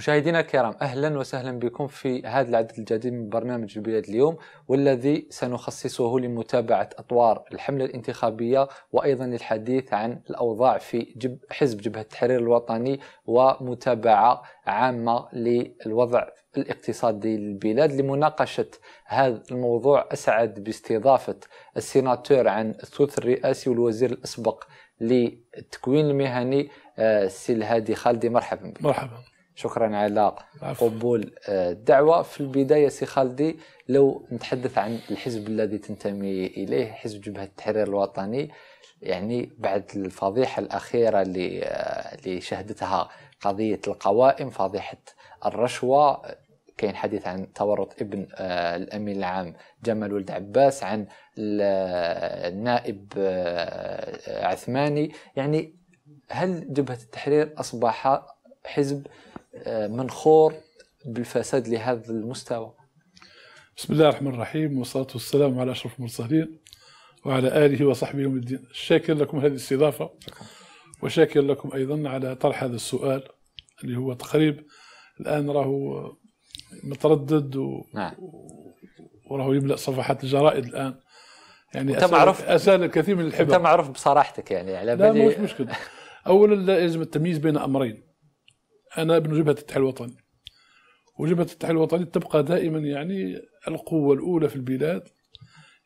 مشاهدينا الكرام اهلا وسهلا بكم في هذا العدد الجديد من برنامج البلاد اليوم والذي سنخصصه لمتابعه اطوار الحمله الانتخابيه وايضا للحديث عن الاوضاع في جب حزب جبهه التحرير الوطني ومتابعه عامه للوضع الاقتصادي للبلاد لمناقشة هذا الموضوع أسعد باستضافة السيناتور عن الثلث الرئاسي والوزير الأسبق للتكوين المهني السي آه، الهادي خالدي مرحبا بك مرحبا شكرا على قبول الدعوة آه، في البداية سي خالدي لو نتحدث عن الحزب الذي تنتمي إليه حزب جبهة التحرير الوطني يعني بعد الفضيحة الأخيرة اللي اللي آه، شهدتها قضية القوائم فضيحة الرشوة كاين حديث عن تورط ابن آه، الامين العام جمال ولد عباس عن النائب عثماني يعني هل جبهه التحرير اصبح حزب آه، منخور بالفساد لهذا المستوى بسم الله الرحمن الرحيم والصلاة والسلام على أشرف المرسلين وعلى آله وصحبه يوم الدين شاكر لكم هذه الاستضافة وشاكر لكم أيضا على طرح هذا السؤال اللي هو تقريب الآن راهو متردد و... نعم. وراه يملأ صفحات الجرائد الآن يعني أسال الكثير من الحبر أنت معروف بصراحتك يعني على لا مش مشكلة أولا لا يجب التمييز بين أمرين انا ابن جبهه التحرير الوطني وجبهه التحرير الوطني تبقى دائما يعني القوه الاولى في البلاد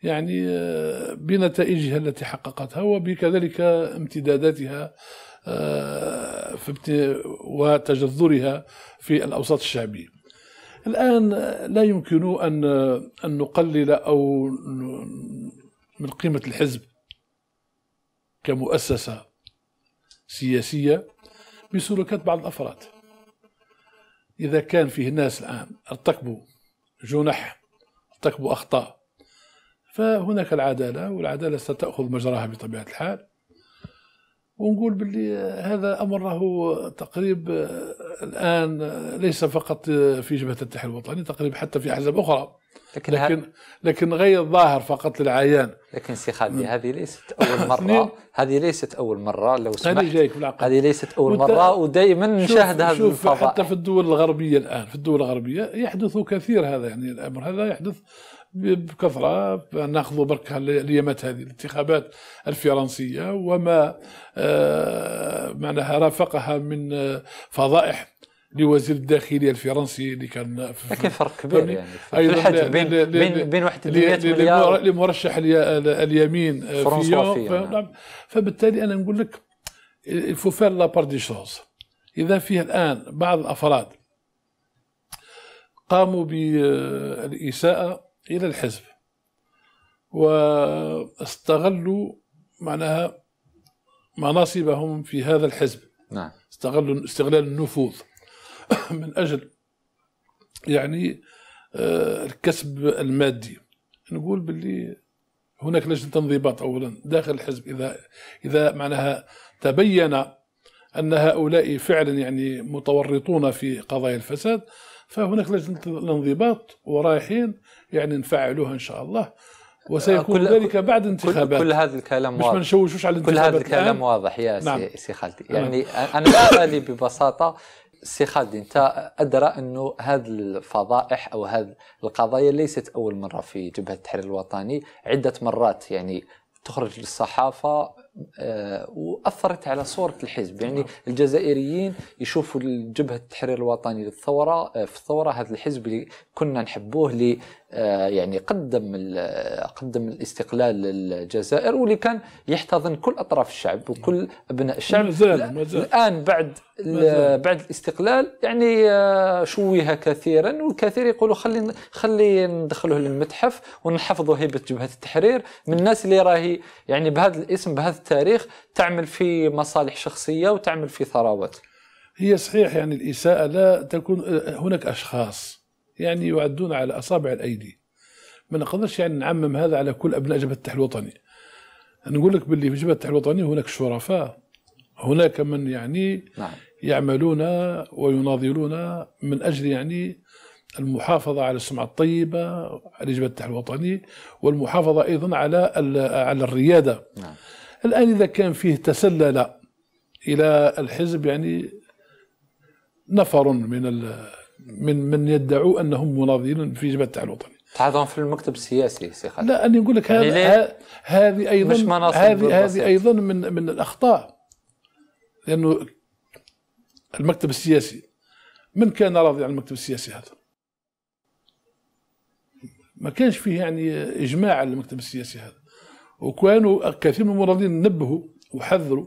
يعني آه، بنتائجها التي حققتها وبكذلك امتداداتها آه، وتجذرها في الاوساط الشعبيه الان لا يمكن ان ان نقلل او من قيمه الحزب كمؤسسه سياسيه بسلوكات بعض الافراد إذا كان فيه ناس الآن ارتكبوا جنح ارتكبوا أخطاء فهناك العدالة والعدالة ستأخذ مجراها بطبيعة الحال ونقول باللي هذا أمر راهو تقريب آه، الآن ليس فقط في جبهة التحرير الوطني تقريب حتى في أحزاب أخرى لكن لكن, لكن غير ظاهر فقط للعيان لكن سي خالدي هذه ليست اول مره نعم. هذه ليست اول مره لو سمحت هذه جايك بالعقل هذه ليست اول مره ودائما نشاهد هذا شوف الفضاء. حتى في الدول الغربيه الان في الدول الغربيه يحدث كثير هذا يعني الامر هذا يحدث بكثره ناخذ برك اليمات هذه الانتخابات الفرنسيه وما آه، معناها رافقها من آه، فضائح لوزير الداخليه الفرنسي اللي كان في لكن فرق كبير يعني ايضا الحجم بين بين بين 100 مليار لمرشح اليمين آه، في نعم فبالتالي انا نقول لك الفو آه، فير لا بار دي شوز اذا فيه الان بعض الافراد قاموا بالاساءه الى الحزب واستغلوا معناها مناصبهم في هذا الحزب نعم استغلوا استغلال النفوذ من اجل يعني آه، الكسب المادي نقول باللي هناك لجنه تنظيمات اولا داخل الحزب اذا اذا معناها تبين ان هؤلاء فعلا يعني متورطون في قضايا الفساد فهناك لجنه الانضباط ورايحين يعني نفعلوها ان شاء الله وسيكون كل ذلك بعد انتخابات كل, كل هذا الكلام واضح مش على الانتخابات كل هذا الكلام واضح يا نعم. سي خالتي يعني نعم. انا بالي ببساطه سي خالد انت ادرى انه هذه الفضائح او هذه القضايا ليست اول مره في جبهه التحرير الوطني عده مرات يعني تخرج للصحافه آه، واثرت على صوره الحزب يعني نعم. الجزائريين يشوفوا جبهه التحرير الوطني للثوره آه، في الثوره هذا الحزب اللي كنا نحبوه اللي آه، يعني قدم آه، قدم الاستقلال للجزائر واللي كان يحتضن كل اطراف الشعب وكل ابناء الشعب مازال مازال الان بعد بعد الاستقلال يعني آه، شوه كثيرا والكثير يقولوا خلي خلي ندخله للمتحف ونحفظوا هيبه جبهه التحرير من الناس اللي راهي يعني بهذا الاسم بهذا التاريخ تعمل في مصالح شخصيه وتعمل في ثروات هي صحيح يعني الاساءه لا تكون هناك اشخاص يعني يعدون على أصابع الأيدي ما نقدرش يعني نعمم هذا على كل أبناء جبهة التحرير الوطني نقول لك باللي في جبهة التحرير الوطني هناك شرفاء هناك من يعني نعم. يعملون ويناضلون من أجل يعني المحافظة على السمعة الطيبة على جبهة التحرير الوطني والمحافظة أيضا على على الريادة نعم. الآن إذا كان فيه تسلل إلى الحزب يعني نفر من من من يدعوا انهم مناضلين في جبهه التحرير الوطني تعرضهم في المكتب السياسي سي لا اني نقول لك يعني هذه هذه ايضا هذه هذه ايضا من من الاخطاء لانه المكتب السياسي من كان راضي عن المكتب السياسي هذا ما كانش فيه يعني اجماع على المكتب السياسي هذا وكانوا كثير من المراضين نبهوا وحذروا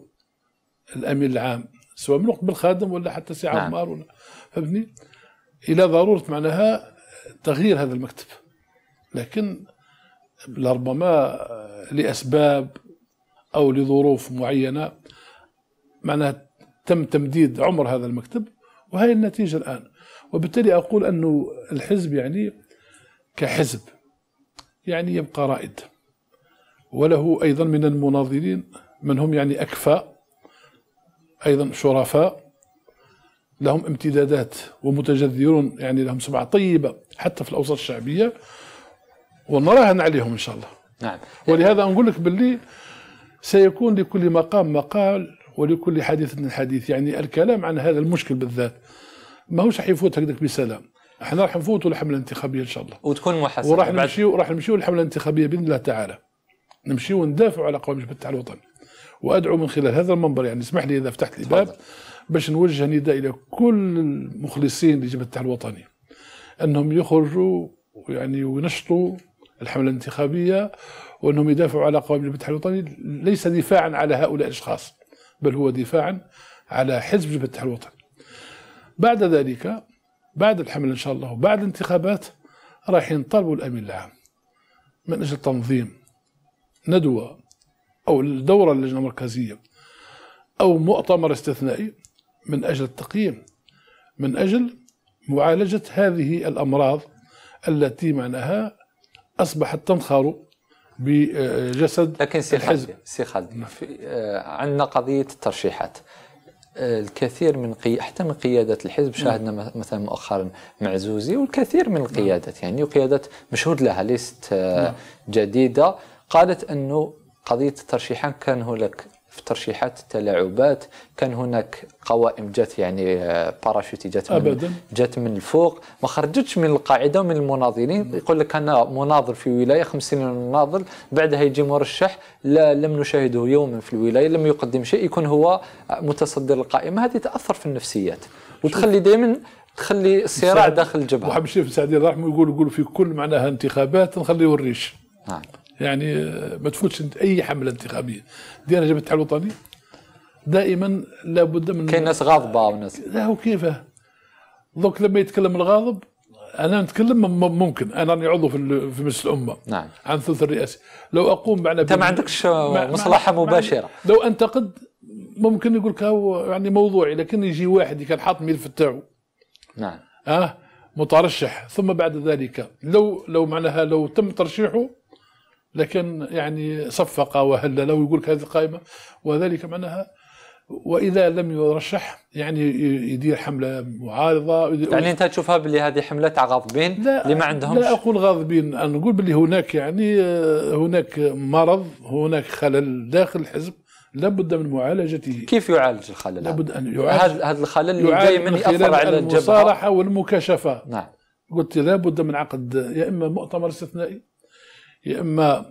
الامين العام سواء من قبل خادم ولا حتى سي نعم. عمار نعم. ولا فهمتني الى ضروره معناها تغيير هذا المكتب لكن لربما لاسباب او لظروف معينه معناها تم تمديد عمر هذا المكتب وهي النتيجه الان وبالتالي اقول انه الحزب يعني كحزب يعني يبقى رائد وله ايضا من المناظرين من هم يعني اكفاء ايضا شرفاء لهم امتدادات ومتجذرون يعني لهم سمعة طيبة حتى في الأوساط الشعبية ونراهن عليهم إن شاء الله نعم ولهذا نقول لك باللي سيكون لكل مقام مقال ولكل حديث حديث يعني الكلام عن هذا المشكل بالذات ماهوش حيفوت هكذاك بسلام احنا راح نفوتوا الحمله الانتخابيه ان شاء الله وتكون محسنه وراح نمشيو راح نمشيو للحمله الانتخابيه باذن الله تعالى نمشيو وندافعوا على قوام جبهه الوطن وادعو من خلال هذا المنبر يعني اسمح لي اذا فتحت لي باب باش نوجه نداء الى كل المخلصين لجبهه التحرير الوطني انهم يخرجوا يعني وينشطوا الحمله الانتخابيه وانهم يدافعوا على قوام جبهه التحرير الوطني ليس دفاعا على هؤلاء الاشخاص بل هو دفاعا على حزب جبهه التحرير الوطني بعد ذلك بعد الحمله ان شاء الله وبعد الانتخابات راح ينطلبوا الامين العام من اجل تنظيم ندوه او الدوره اللجنه المركزيه او مؤتمر استثنائي من أجل التقييم من أجل معالجة هذه الأمراض التي معناها أصبحت تنخر بجسد لكن سي الحزب سي خالد نعم. آه، عندنا قضية الترشيحات آه، الكثير من قي... حتى من قيادات الحزب نعم. شاهدنا مثلا مؤخرا معزوزي والكثير من نعم. القيادات يعني وقيادات مشهود لها ليست آه، جديده قالت انه قضيه الترشيحات كان هناك في ترشيحات التلاعبات كان هناك قوائم جات يعني باراشوتي آه، جات من أبدا. جات من الفوق ما خرجتش من القاعده ومن المناضلين يقول لك انا مناضل في ولايه خمس سنين مناضل بعدها يجي مرشح لا لم نشاهده يوما في الولايه لم يقدم شيء يكون هو متصدر القائمه هذه تاثر في النفسيات وتخلي دائما تخلي الصراع داخل الجبهه وحب الشيخ سعدي رحمه يقول يقول في كل معناها انتخابات نخليه الريش نعم يعني ما تفوتش اي حمله انتخابيه ديال جبهه التحرير الوطني دائما لابد من كاين ناس غاضبه وناس لا هو كيفه دوك لما يتكلم الغاضب انا نتكلم ممكن انا راني عضو في في مجلس الامه نعم عن ثلث الرئاسي لو اقوم معنا انت ما عندكش مصلحه مباشره لو انتقد ممكن يقول لك يعني موضوعي لكن يجي واحد كان حاط ملف تاعو نعم اه مترشح ثم بعد ذلك لو لو معناها لو تم ترشيحه لكن يعني صفق وهلل ويقول لك هذه القائمة وذلك معناها واذا لم يرشح يعني يدير حمله معارضه يعني انت تشوفها باللي هذه حمله تاع غاضبين اللي ما عندهمش لا اقول غاضبين انا أقول باللي هناك يعني هناك مرض هناك خلل داخل الحزب لابد من معالجته كيف يعالج الخلل لابد ان يعالج هذا الخلل اللي جاي من ياثر على الجبهه المصارحه والمكاشفه نعم قلت لابد من عقد يا اما مؤتمر استثنائي يا اما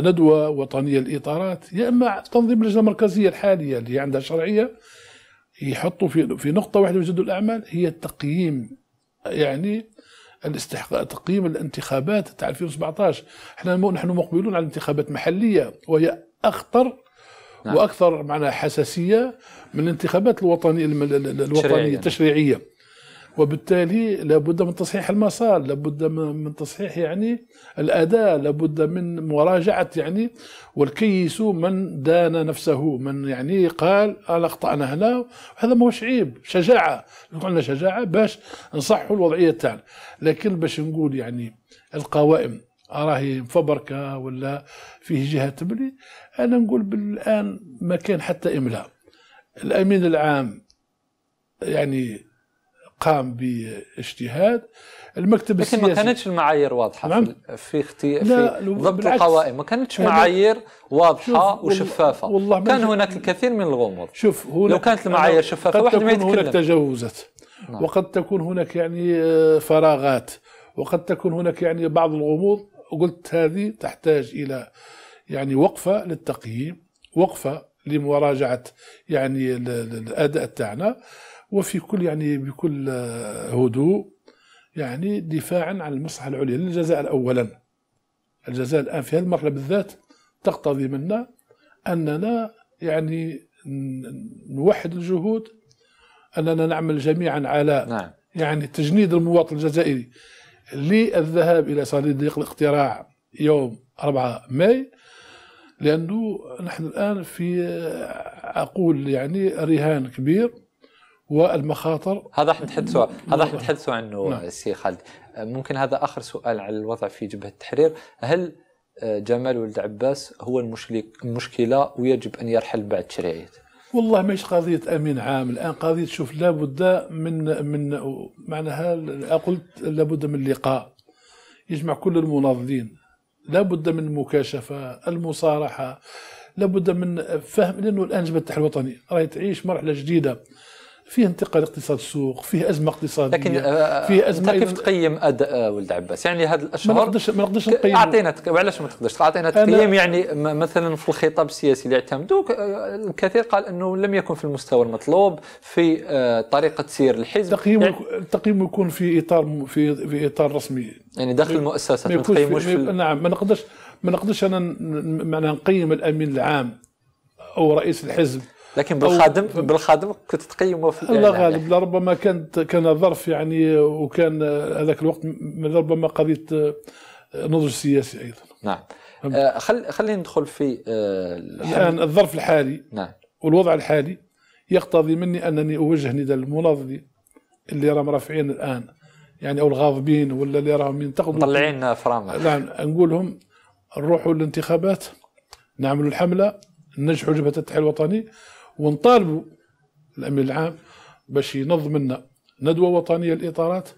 ندوه وطنيه الاطارات يا اما تنظيم اللجنه المركزيه الحاليه اللي عندها شرعيه يحطوا في في نقطه واحده يجدوا الاعمال هي التقييم يعني الاستحقاق تقييم الانتخابات تاع 2017 احنا نحن مقبلون على انتخابات محليه وهي اخطر نعم. واكثر معناها حساسيه من الانتخابات الوطنيه الوطنيه التشريعيه وبالتالي لابد من تصحيح المسار لابد من تصحيح يعني الأداء لابد من مراجعة يعني والكيس من دان نفسه من يعني قال أنا أخطأنا هنا هذا ماهوش عيب شجاعة قلنا شجاعة باش نصحوا الوضعية تاعنا لكن باش نقول يعني القوائم راهي مفبركة ولا فيه جهة تبلي أنا نقول بالآن ما كان حتى إملاء الأمين العام يعني قام باجتهاد المكتب السياسي لكن ما كانتش المعايير واضحه نعم. في اختي في ضبط القوائم ما كانتش يعني معايير واضحه وشفافه والله كان هناك الكثير من الغموض شوف هناك لو كانت المعايير شفافه واحد ما يتكلم هناك تجاوزات نعم. وقد تكون هناك يعني آه، فراغات وقد تكون هناك يعني بعض الغموض قلت هذه تحتاج الى يعني وقفه للتقييم وقفه لمراجعه يعني الاداء تاعنا وفي كل يعني بكل آه، هدوء يعني دفاعا عن المصلحة العليا للجزائر أولا الجزائر الآن في هذه المرحلة بالذات تقتضي منا أننا يعني نوحد الجهود أننا نعمل جميعا على نعم. يعني تجنيد المواطن الجزائري للذهاب إلى صناديق الاقتراع يوم 4 ماي لأنه نحن الآن في أقول آه، يعني رهان كبير والمخاطر هذا احنا نتحدث هذا احنا نعم. نتحدث عنه نعم. سي خالد ممكن هذا اخر سؤال على الوضع في جبهه التحرير هل آه، جمال ولد عباس هو المشكله ويجب ان يرحل بعد تشريعيته والله مش قضية أمين عام الآن قضية شوف لابد من من معناها قلت لابد من لقاء يجمع كل المناضلين لابد من المكاشفة المصارحة لابد من فهم لأنه الآن جبهة التحرير الوطني راهي تعيش مرحلة جديدة فيه انتقال اقتصاد السوق فيه ازمه اقتصاديه لكن آه، آه، فيه ازمه انت كيف تقيم اداء ولد عباس يعني هذه الاشهر ما نقدرش ما نقدرش نقيم اعطينا وعلاش ما تقدرش اعطينا تقييم يعني مثلا في الخطاب السياسي اللي اعتمدوه آه، الكثير قال انه لم يكن في المستوى المطلوب في طريقه سير الحزب التقييم يعني... التقييم يكون في اطار في في اطار رسمي يعني داخل المؤسسات ما تقيموش في... في... نعم ما نقدرش ما نقدرش انا معناها نقيم الامين العام او رئيس الحزب لكن بالخادم بالخادم كنت تقيمه في الله يعني. غالب لربما كانت كان ظرف يعني وكان هذاك الوقت ربما قضيه آه، نضج سياسي ايضا نعم آه خل خلينا ندخل في آه الان الظرف الحالي نعم والوضع الحالي يقتضي مني انني اوجه نداء للمناضلين اللي راهم رافعين الان يعني او الغاضبين ولا اللي راهم ينتقدوا مطلعين فرامه نعم نقول لهم نروحوا للانتخابات نعملوا الحمله ننجحوا جبهه التحرير الوطني ونطالبوا الامين العام باش ينظم لنا ندوه وطنيه للاطارات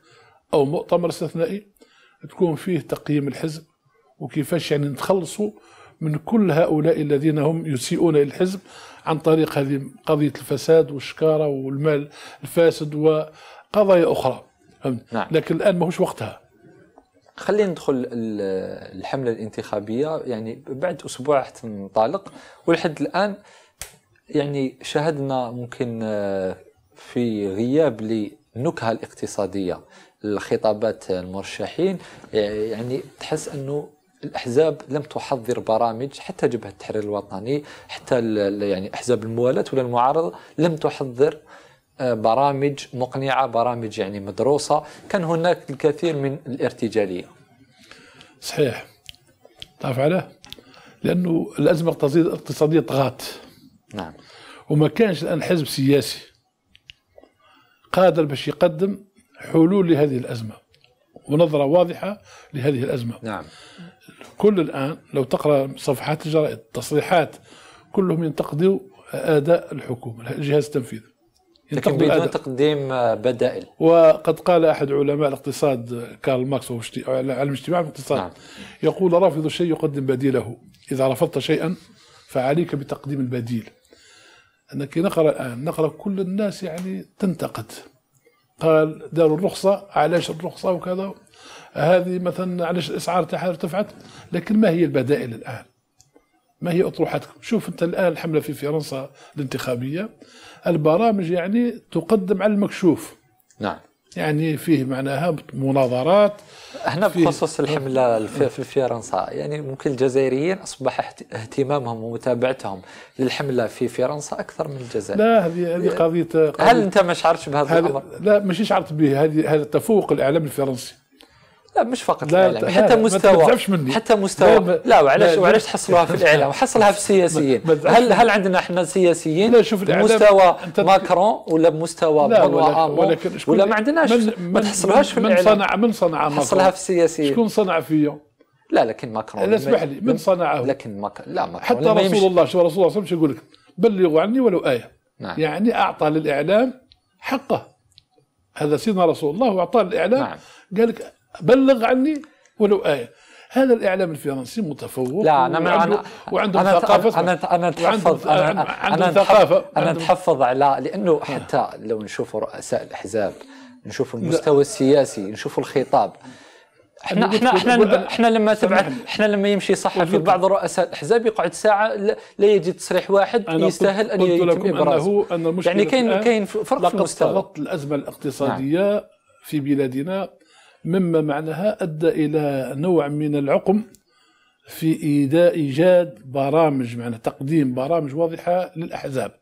او مؤتمر استثنائي تكون فيه تقييم الحزب وكيفاش يعني نتخلصوا من كل هؤلاء الذين هم يسيئون للحزب عن طريق هذه قضيه الفساد والشكاره والمال الفاسد وقضايا اخرى نعم. لكن الان ماهوش وقتها خلينا ندخل الحمله الانتخابيه يعني بعد اسبوع حتى ننطلق ولحد الان يعني شاهدنا ممكن آه، في غياب للنكهه الاقتصاديه الخطابات المرشحين آه، يعني تحس انه الاحزاب لم تحضر برامج حتى جبهه التحرير الوطني حتى يعني احزاب الموالاه ولا المعارضه لم تحضر آه، برامج مقنعه برامج يعني مدروسه كان هناك الكثير من الارتجاليه صحيح تعرف عليه لانه الازمه الاقتصاديه طغات نعم وما كانش الان حزب سياسي قادر باش يقدم حلول لهذه الازمه ونظره واضحه لهذه الازمه نعم كل الان لو تقرا صفحات الجرائد التصريحات كلهم ينتقدوا اداء الحكومه الجهاز التنفيذي لكن بدون تقديم بدائل وقد قال احد علماء الاقتصاد كارل ماكس وهو علم اجتماع الاقتصاد نعم. يقول رافض الشيء يقدم بديله اذا رفضت شيئا فعليك بتقديم البديل أنا كي نقرأ الآن نقرأ كل الناس يعني تنتقد قال داروا الرخصة علاش الرخصة وكذا هذه مثلا علاش الأسعار تاعها ارتفعت لكن ما هي البدائل الآن ما هي أطروحتكم شوف أنت الآن الحملة في فرنسا الانتخابية البرامج يعني تقدم على المكشوف نعم يعني فيه معناها مناظرات هنا بخصوص الحمله في فرنسا يعني ممكن الجزائريين اصبح اهتمامهم ومتابعتهم للحمله في فرنسا اكثر من الجزائر لا هذه قضية, قضيه هل انت ما شعرت بهذا الامر؟ لا مش شعرت به هذا التفوق الاعلام الفرنسي لا مش فقط لا الاعلام حتى مستوى مني. حتى مستوى لا, لا وعلاش وعلاش تحصلوها في الاعلام وحصلها في السياسيين هل هل عندنا احنا سياسيين لا شوف مستوى ماكرون ولا بمستوى بنوا ولا, ولا ما عندناش ما تحصلهاش في الاعلام من صنع من صنع حصلها في السياسيين شكون صنع فيا لا لكن ماكرون لا اسمح لي من صنعه لكن ماكرون لا ماكرون حتى رسول الله شو رسول الله صلى الله عليه وسلم يقول لك بلغوا عني ولو ايه نعم. يعني اعطى للاعلام حقه هذا سيدنا رسول الله واعطاه الاعلام نعم. قال لك بلغ عني ولو آية هذا الاعلام الفرنسي متفوق لا انا وعنده انا وعنده أنا ثقافه انا انا اتحفظ انا انا ثقافه انا اتحفظ على لانه حتى لو نشوف رؤساء الاحزاب نشوف المستوى لا. السياسي نشوف الخطاب احنا احنا احنا, احنا لما تبعث احنا لما يمشي صحفي بعض رؤساء الاحزاب يقعد ساعه لا يجد تصريح واحد يستاهل ان يتم ابرازه أن يعني كاين كاين فرق في المستوى لقد الازمه الاقتصاديه نعم. في بلادنا مما معناها أدى إلى نوع من العقم في إيداء إيجاد برامج معنى تقديم برامج واضحة للأحزاب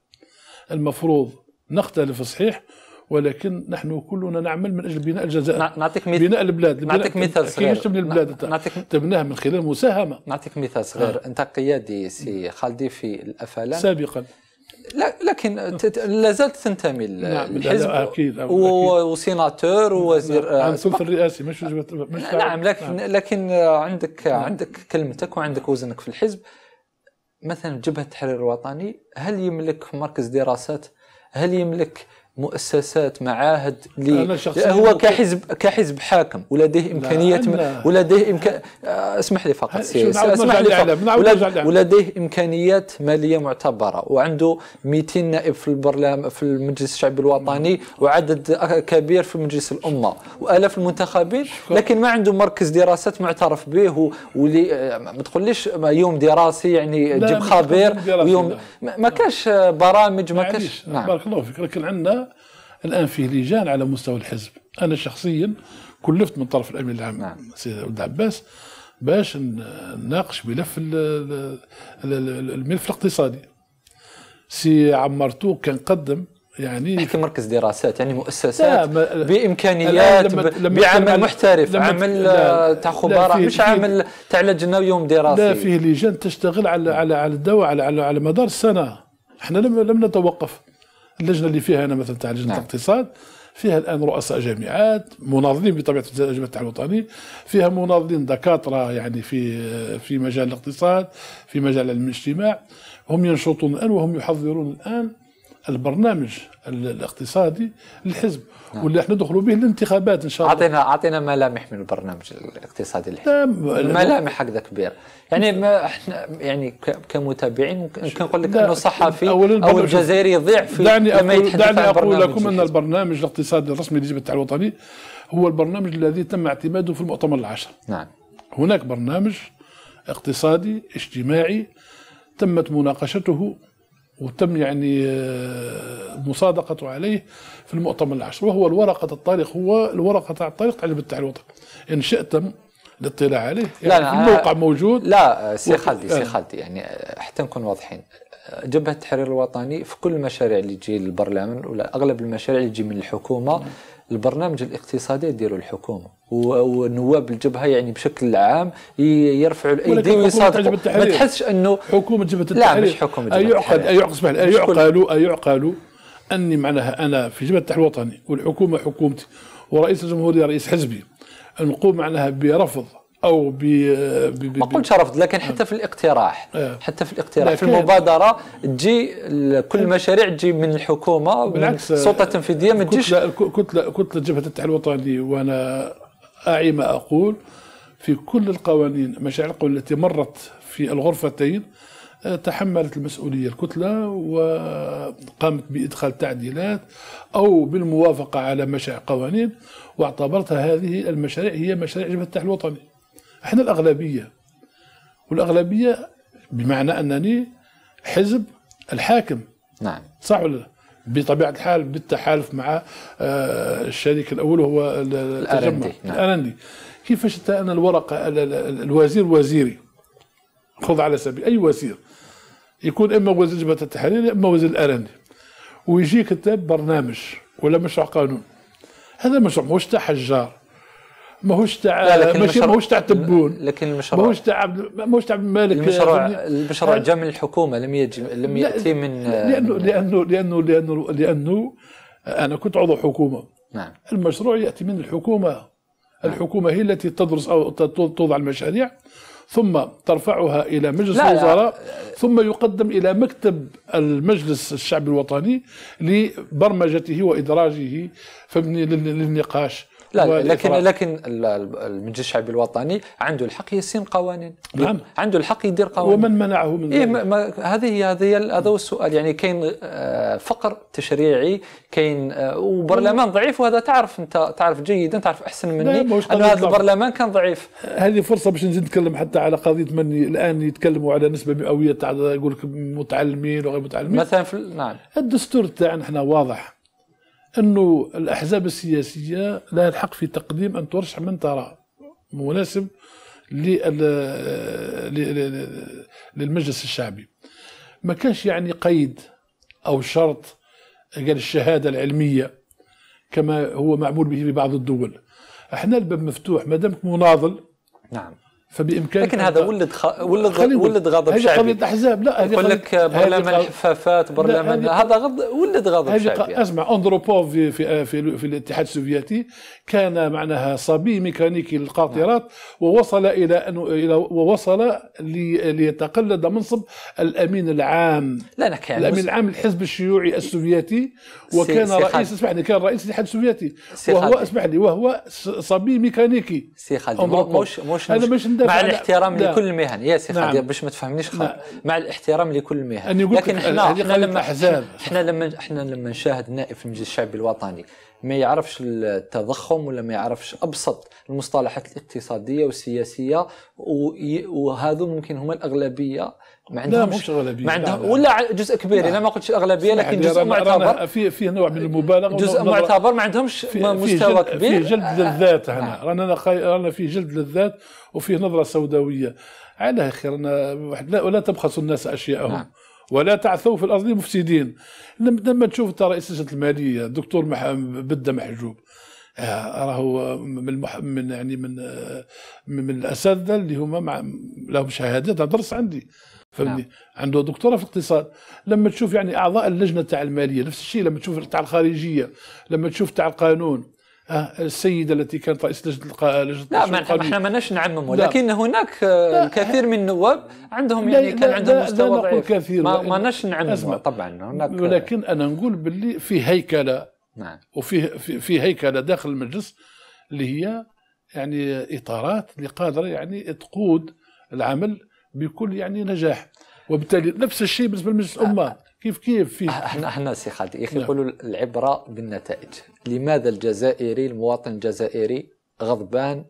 المفروض نختلف صحيح ولكن نحن كلنا نعمل من اجل بناء الجزائر نعطيك مثال بناء البلاد نعطيك مثال صغير كيفاش تبني البلاد نعطيك تبناها من خلال مساهمه نعطيك مثال صغير آه. انت قيادي سي خالدي في الافلام سابقا لكن لا زالت تنتمي نعم، للحزب نعم اكيد وسيناتور نعم، ووزير ثلث نعم، الرئاسي مش مش نعم لكن نعم. لكن عندك نعم. عندك كلمتك وعندك وزنك في الحزب مثلا جبهه التحرير الوطني هل يملك مركز دراسات هل يملك مؤسسات معاهد لي هو كحزب كحزب حاكم ولديه امكانيات م... ولديه إمكان... اسمح لي فقط سي اسمح لي فقط ولد... ولديه امكانيات ماليه معتبره وعنده 200 نائب في البرلمان في المجلس الشعبي الوطني وعدد كبير في مجلس الامه والاف المنتخبين لكن ما عنده مركز دراسات معترف به ولي ما تقوليش يوم دراسي يعني تجيب خبير ويوم ما كاش برامج ما كاش نعم بارك الله فيك لكن عندنا الان فيه لجان على مستوى الحزب انا شخصيا كلفت من طرف الامين العام نعم. سيد عبد العباس باش نناقش ملف الملف الاقتصادي سي عمرتو كان قدم يعني في مركز دراسات يعني مؤسسات لا بامكانيات لما لما بعمل محترف لما عمل تاع خبراء مش عمل تاع لجنه يوم دراسي لا فيه لجان تشتغل على على على الدواء على, على مدار السنه احنا لم لم نتوقف اللجنه اللي فيها انا مثلا تاع لجنه نعم. الاقتصاد فيها الان رؤساء جامعات مناضلين بطبيعه الجامعة تاع الوطني فيها مناضلين دكاتره يعني في في مجال الاقتصاد في مجال علم الاجتماع هم ينشطون الان وهم يحضرون الان البرنامج الاقتصادي للحزب نعم. واللي احنا ندخلوا به الانتخابات ان شاء الله اعطينا اعطينا ملامح من البرنامج الاقتصادي للحزب نعم. ملامح هكذا كبير يعني ما احنا يعني كمتابعين كنقول لك انه صحفي او الجزائري يضيع في دعني أقول, دعني أقول لكم ان البرنامج الاقتصادي الرسمي للجبهه التحرير الوطني هو البرنامج الذي تم اعتماده في المؤتمر العاشر نعم هناك برنامج اقتصادي اجتماعي تمت مناقشته وتم يعني آه، مصادقته عليه في المؤتمر العاشر وهو الورقة الطارق هو الورقة تاع الطارق تاع البتاع الوطني إن شئتم الاطلاع عليه يعني لا في الموقع آه، موجود لا آه، سي خالدي سي خالدي يعني حتى نكون واضحين جبهة التحرير الوطني في كل المشاريع اللي تجي للبرلمان ولا أغلب المشاريع اللي تجي من الحكومة البرنامج الاقتصادي ديالو الحكومه ونواب الجبهه يعني بشكل عام يرفعوا الايدي ويصادقوا ما تحسش انه حكومه جبهه التحرير لا مش حكومه جبهه أيعقد أيعقد أيعقل أيعقل أني معناها أنا في جبهه التحرير الوطني والحكومه حكومتي ورئيس الجمهوريه رئيس حزبي نقوم معناها برفض او ب ما قلتش رفض لكن حتى في الاقتراح آه. حتى في الاقتراح في المبادره تجي كل المشاريع آه. تجي من الحكومه بالعكس السلطه التنفيذيه ما تجيش كتله كتله جبهه التحرير الوطني وانا اعي ما اقول في كل القوانين مشاريع القوانين التي مرت في الغرفتين آه، تحملت المسؤولية الكتلة وقامت بإدخال تعديلات أو بالموافقة على مشاريع قوانين واعتبرتها هذه المشاريع هي مشاريع جبهة التحرير الوطني احنا الاغلبيه والاغلبيه بمعنى انني حزب الحاكم نعم صح ولا لا؟ بطبيعه الحال بالتحالف مع آه، الشريك الاول وهو التجمع نعم. الارندي نعم. كيفاش انت انا الورقه الوزير وزيري خذ على سبيل اي وزير يكون اما وزير جبهه التحرير اما وزير الارندي ويجيك انت برنامج ولا مشروع قانون هذا مشروع مش تاع حجار ماهوش تاع ماشي ماهوش تاع تبون لكن المشروع ماهوش تاع ماهوش تاع مالك المشروع المشروع جاء من الحكومه لم يجي لم ياتي من لانه لانه لانه لانه لانه انا كنت عضو حكومه نعم المشروع ياتي من الحكومه الحكومه هي التي تدرس او توضع المشاريع ثم ترفعها الى مجلس الوزراء ثم يقدم الى مكتب المجلس الشعبي الوطني لبرمجته وادراجه فبني للنقاش لا لكن لكن المجلس الشعبي الوطني عنده الحق يسن قوانين نعم عنده الحق يدير قوانين ومن منعه من إيه ما هذه هذه هذا هو السؤال يعني كاين آه، فقر تشريعي كاين آه، وبرلمان ضعيف وهذا تعرف انت تعرف جيدا تعرف احسن مني ان هذا البرلمان كان ضعيف هذه فرصه باش نزيد نتكلم حتى على قضيه من الان يتكلموا على نسبه مئويه تاع يقول لك متعلمين وغير متعلمين مثلا في نعم الدستور تاعنا احنا واضح انه الاحزاب السياسيه لها الحق في تقديم ان ترشح من ترى مناسب للمجلس الشعبي ما كانش يعني قيد او شرط قال الشهاده العلميه كما هو معمول به في بعض الدول احنا الباب مفتوح ما دامك مناضل نعم فبامكانك لكن هذا ولد خ... ولد ولد غضب هذه شعبي قضيه احزاب لا هذه يقول لك برلمان الحفافات برلمان هذا غض... ولد غضب شعبي يعني. اسمع اندروبوف في في في, في الاتحاد السوفيتي كان معناها صبي ميكانيكي للقاطرات نعم. ووصل الى أن الى ووصل لي... ليتقلد منصب الامين العام لا كان الامين العام للحزب الشيوعي السوفيتي وكان سي... رئيس اسمعني كان رئيس الاتحاد السوفيتي وهو اسمح لي وهو صبي ميكانيكي سي خالد مش مش هذا مش مع الاحترام لا. لكل المهن يا سي خالد نعم. باش ما تفهمنيش خالد نعم. مع الاحترام لكل المهن لكن احنا احنا لما احنا لما احنا لما نشاهد نائب في المجلس الشعبي الوطني ما يعرفش التضخم ولا ما يعرفش ابسط المصطلحات الاقتصاديه والسياسيه وهذو ممكن هما الاغلبيه ما عندهمش اغلبيه ما عندهم ولا جزء كبير انا ما قلتش الاغلبيه لكن جزء معتبر في في نوع من المبالغه جزء معتبر ما عندهمش مستوى كبير في جلد للذات آه. هنا رانا رانا في جلد للذات وفيه نظره سوداويه على خير ولا تبخسوا الناس اشياءهم نعم. ولا تعثوا في الارض مفسدين لما تشوف ترى رئيس الماليه الدكتور بده محجوب آه، راهو من المح... من يعني من آه، من الاساتذه اللي هما مع... لهم شهادات درس عندي فهمني نعم. عنده دكتوره في الاقتصاد لما تشوف يعني اعضاء اللجنه تاع الماليه نفس الشيء لما تشوف تاع الخارجيه لما تشوف تاع القانون آه، السيده التي كانت رئيس لجنه آه، لجنه لا ما احنا ما نعمم نعممه لكن هناك آه، الكثير من النواب عندهم يعني كان عندهم مستوى لا ضعيف كثير ما, ما نعمم طبعا هناك ولكن انا نقول باللي في هيكله نعم وفي في, في هيكله داخل المجلس اللي هي يعني اطارات اللي قادره يعني تقود العمل بكل يعني نجاح وبالتالي نفس الشيء بالنسبه لمجلس الامه كيف كيف في أه، احنا احنا سي خالد نعم. يا اخي نقولوا العبره بالنتائج لماذا الجزائري المواطن الجزائري غضبان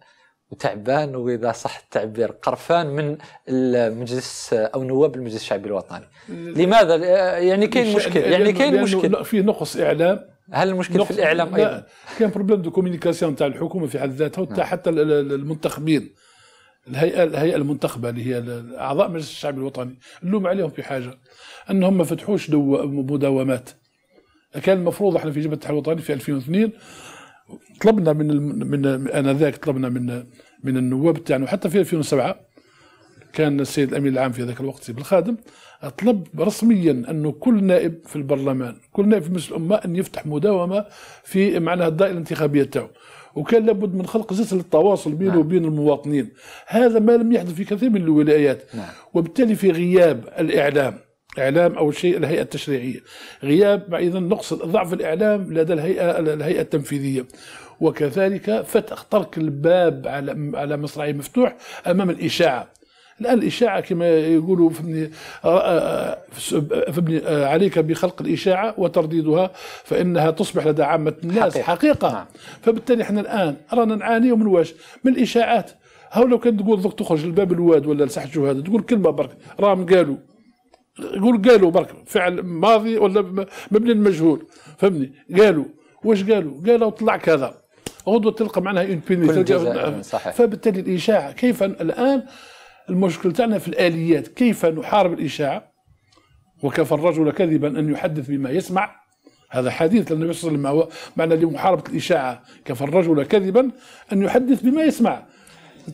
وتعبان واذا صح التعبير قرفان من المجلس او نواب المجلس الشعبي الوطني لماذا أه، يعني كاين مشكل يعني كاين مشكل في نقص اعلام هل المشكل في الاعلام ايضا؟ كاين بروبليم دو كوميونيكاسيون تاع الحكومه في حد ذاتها وتاع نعم. حتى المنتخبين الهيئه الهيئه المنتخبه اللي هي اعضاء مجلس الشعب الوطني اللوم عليهم في حاجه انهم ما فتحوش دو مداومات كان المفروض احنا في جبهه التحرير الوطني في 2002 طلبنا من الم... من انذاك طلبنا من من النواب تاعنا وحتى في 2007 كان السيد الامين العام في ذاك الوقت سيب الخادم طلب رسميا انه كل نائب في البرلمان كل نائب في مجلس الامه ان يفتح مداومه في معناها الدائره الانتخابيه تاعو وكان لابد من خلق زيت للتواصل بينه نعم. وبين المواطنين هذا ما لم يحدث في كثير من الولايات نعم. وبالتالي في غياب الإعلام اعلام اول شيء الهيئه التشريعيه غياب ايضا نقص ضعف الاعلام لدى الهيئه الهيئه التنفيذيه وكذلك فتح ترك الباب على على مصراعي مفتوح امام الاشاعه الان الاشاعه كما يقولوا فهمني آه، آه، آه، عليك بخلق الاشاعه وترديدها فانها تصبح لدى عامه الناس حقيقه, حقيقة. نعم. فبالتالي احنا الان رانا نعاني من واش من الاشاعات هاو لو كان تقول دوك تخرج لباب الواد ولا لساحه هذا تقول كلمه برك راهم قالوا يقول قالوا برك فعل ماضي ولا مبني المجهول فهمني قالوا واش قالوا قالوا طلع كذا غدوه تلقى معناها اون بيني فبالتالي الاشاعه كيف الان المشكل تاعنا في الاليات كيف نحارب الاشاعه وكفى الرجل كذبا ان يحدث بما يسمع هذا حديث لأنه يصل ما هو معنى لمحاربه الاشاعه كفى الرجل كذبا ان يحدث بما يسمع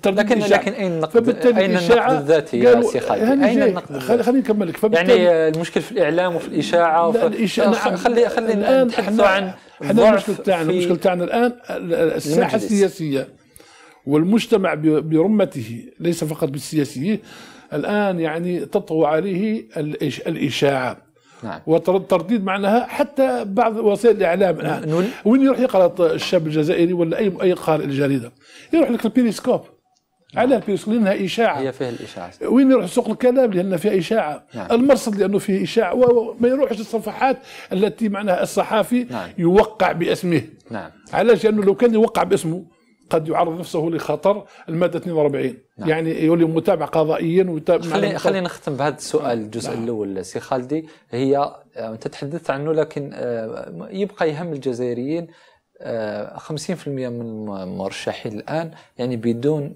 لكن الإشاعة. لكن اين النقد اين النقد الذاتي يا سي خالد اين النقد خليني نكمل لك يعني المشكل في الاعلام وفي الاشاعه وفي الاشاعه نعم. خلي خلينا نتحدث عن احنا المشكل تاعنا المشكل تاعنا الان الساحه السياسيه والمجتمع برمته ليس فقط بالسياسيين الآن يعني تطغو عليه الإشاعة نعم. وترديد معناها حتى بعض وسائل الاعلام الان نول. وين يروح يقرا الشاب الجزائري ولا اي اي قارئ الجريده يروح لك البيريسكوب نعم. على البيريسكوب لانها اشاعه هي فيها الاشاعه وين يروح سوق الكلام لان فيها اشاعه نعم. المرصد لانه فيه اشاعه وما يروحش الصفحات التي معناها الصحافي نعم. يوقع باسمه نعم علاش لانه لو كان يوقع باسمه قد يعرض نفسه لخطر الماده 42 نعم. يعني يولي متابع قضائيا ويتابع خلينا نختم بهذا السؤال الجزء نعم. الاول سي خالدي هي آه، انت تحدثت عنه لكن آه، يبقى يهم الجزائريين 50% آه، من المرشحين الان يعني بدون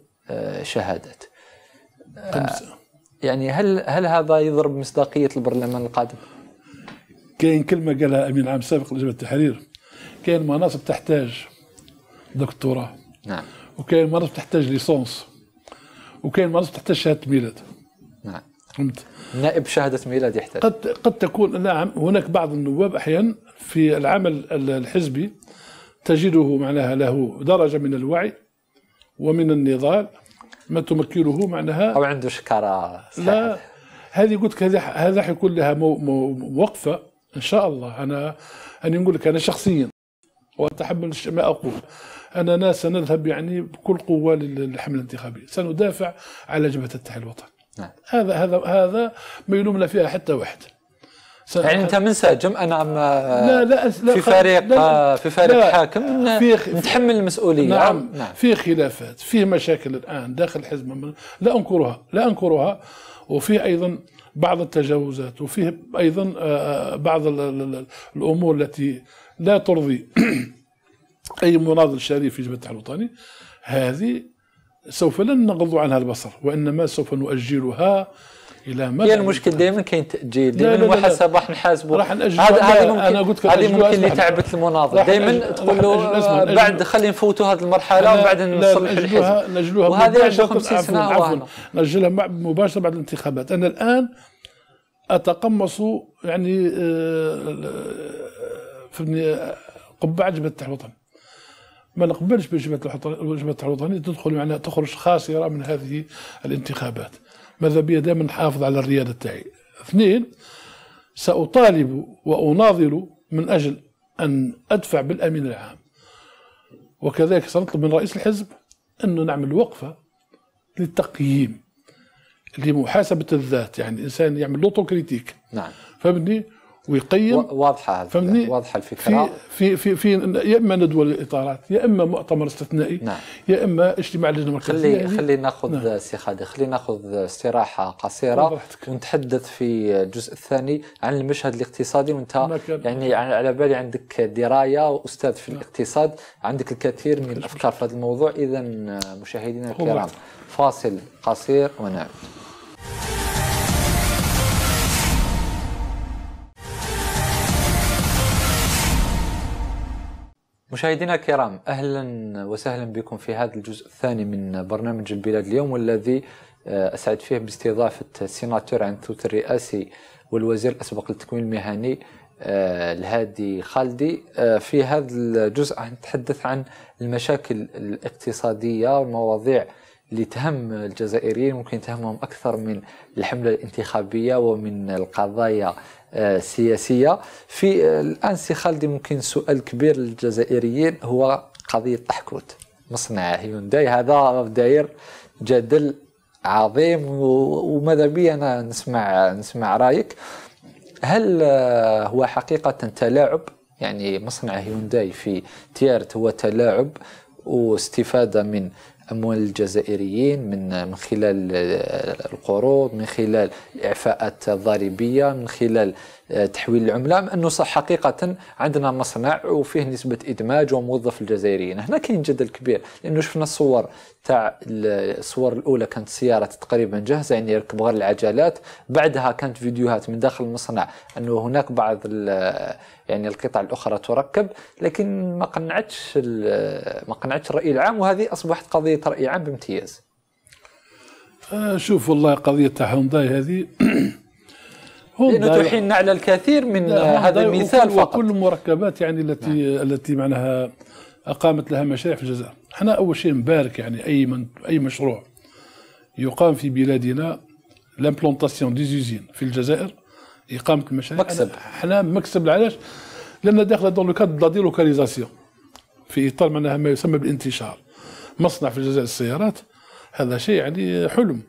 شهادات يعني هل هل هذا يضرب مصداقيه البرلمان القادم؟ كاين كلمه قالها امين عام سابق لجبهه التحرير كاين مناصب تحتاج دكتوراه نعم وكاين مرض تحتاج ليسونس وكاين مرض تحتاج شهاده ميلاد نعم فهمت نائب شهاده ميلاد يحتاج قد قد تكون نعم هناك بعض النواب احيانا في العمل الحزبي تجده معناها له درجه من الوعي ومن النضال ما تمكنه معناها او عنده شكاره لا هذه قلت لك هذا حيكون لها وقفه ان شاء الله انا انا نقول لك انا شخصيا واتحمل ما اقول اننا سنذهب يعني بكل قوه للحمله الانتخابيه سندافع على جبهه التحرير الوطني نعم. هذا هذا هذا ما يلومنا فيها حتى واحد يعني انت منسجم انا عم لا لا في فريق لا آه، في فريق لا حاكم نتحمل المسؤوليه نعم, نعم في خلافات في مشاكل الان داخل الحزب لا انكرها لا انكرها وفي ايضا بعض التجاوزات وفيه ايضا آه، آه، بعض الامور التي لا ترضي أي مناضل شريف في جبهة التحرير الوطني هذه سوف لن نغض عنها البصر وإنما سوف نؤجلها الى مدى هي المشكل دائما كاين تاجيل دائما محاسبه راح نحاسبوا راح ناجلوا هذه ممكن انا قلت لك هذه ممكن اللي تعبت المناضل دائما تقول له آه، بعد خلينا نفوتوا هذه المرحله وبعد نصلح الحزب نجلوها وهذه 50 سنه عفوا نجلها مباشره بعد الانتخابات انا الان اتقمص يعني آه، آه، في قبعه جبهه الوطن ما نقبلش بجبهه الوطنيه الوطنيه تدخل معنا تخرج خاسره من هذه الانتخابات ماذا بي دائما نحافظ على الرياده تاعي اثنين ساطالب واناضل من اجل ان ادفع بالامين العام وكذلك سنطلب من رئيس الحزب انه نعمل وقفه للتقييم لمحاسبه الذات يعني الانسان يعمل لوتو كريتيك نعم فهمتني ويقيم واضحه فهمتني واضحه الفكره في في في, يا اما ندوه للاطارات يا اما مؤتمر استثنائي نعم. يا اما اجتماع لجنه مركزيه خلي يعني خلي ناخذ نعم. سي خالد خلي ناخذ استراحه قصيره ونتحدث في الجزء الثاني عن المشهد الاقتصادي وانت يعني على بالي عندك درايه واستاذ في نعم. الاقتصاد عندك الكثير من الافكار في هذا الموضوع اذا مشاهدينا الكرام فاصل قصير ونعود مشاهدينا الكرام اهلا وسهلا بكم في هذا الجزء الثاني من برنامج البلاد اليوم والذي آه، اسعد فيه باستضافه السيناتور عن الثوث الرئاسي والوزير الاسبق للتكوين المهني آه، الهادي خالدي آه، في هذا الجزء نتحدث عن المشاكل الاقتصاديه والمواضيع اللي تهم الجزائريين ممكن تهمهم اكثر من الحمله الانتخابيه ومن القضايا سياسيه في الان سي خالدي ممكن سؤال كبير للجزائريين هو قضيه تحكوت مصنع هيونداي هذا داير جدل عظيم وماذا بي انا نسمع نسمع رايك هل آه، هو حقيقه تلاعب يعني مصنع هيونداي في تيارت هو تلاعب واستفاده من اموال الجزائريين من من خلال آه، القروض من خلال الاعفاءات الضريبيه من خلال آه، تحويل العمله مع انه صح حقيقه عندنا مصنع وفيه نسبه ادماج وموظف الجزائريين هنا كاين جدل كبير لانه شفنا الصور تاع الصور الاولى كانت سياره تقريبا جاهزه يعني يركب غير العجلات بعدها كانت فيديوهات من داخل المصنع انه هناك بعض يعني القطع الاخرى تركب لكن ما قنعتش ما قنعتش الراي العام وهذه اصبحت قضيه سيطر عام بامتياز آه، شوف والله قضيه تاع هونداي هذه لانه تحين على الكثير من هذا المثال فقط كل المركبات يعني التي نعم. التي معناها اقامت لها مشاريع في الجزائر احنا اول شيء نبارك يعني اي من اي مشروع يقام في بلادنا لامبلونتاسيون دي زوزين في الجزائر اقامه المشاريع مكسب احنا مكسب علاش؟ لان داخله دون لو كاد لا ديلوكاليزاسيون في اطار معناها ما يسمى بالانتشار مصنع في الجزائر للسيارات هذا شيء يعني حلم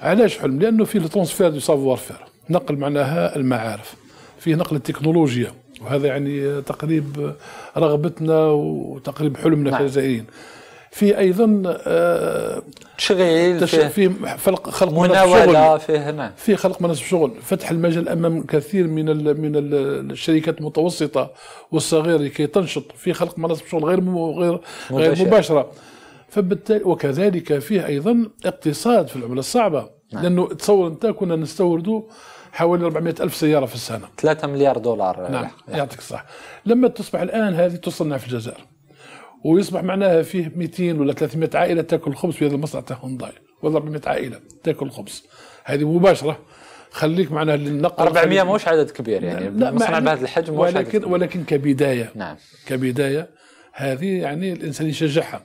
علاش حلم لانه فيه ترونسفير دو سافوار فير نقل معناها المعارف فيه نقل التكنولوجيا وهذا يعني تقريب رغبتنا وتقريب حلمنا نعم. كجزائريين في ايضا آه، تشغيل في خلق مناوله فيه نعم في خلق مناصب شغل فتح المجال امام كثير من من الشركات المتوسطه والصغيره لكي تنشط في خلق مناصب شغل غير غير غير مباشره فبالتالي وكذلك فيه ايضا اقتصاد في العمله الصعبه نعم. لانه تصور انت كنا نستورد حوالي 400 ألف سيارة في السنة 3 مليار دولار نعم يعطيك الصح لما تصبح الآن هذه تصنع في الجزائر ويصبح معناها فيه 200 ولا 300 عائله تاكل خبز في هذا المصنع تاع هونداي ولا 400 عائله تاكل خبز هذه مباشره خليك معناها للنقل 400 موش عدد كبير يعني نعم. لا مصنع بهذا يعني الحجم موش ولكن عدد كبير. ولكن كبدايه نعم كبدايه هذه يعني الانسان يشجعها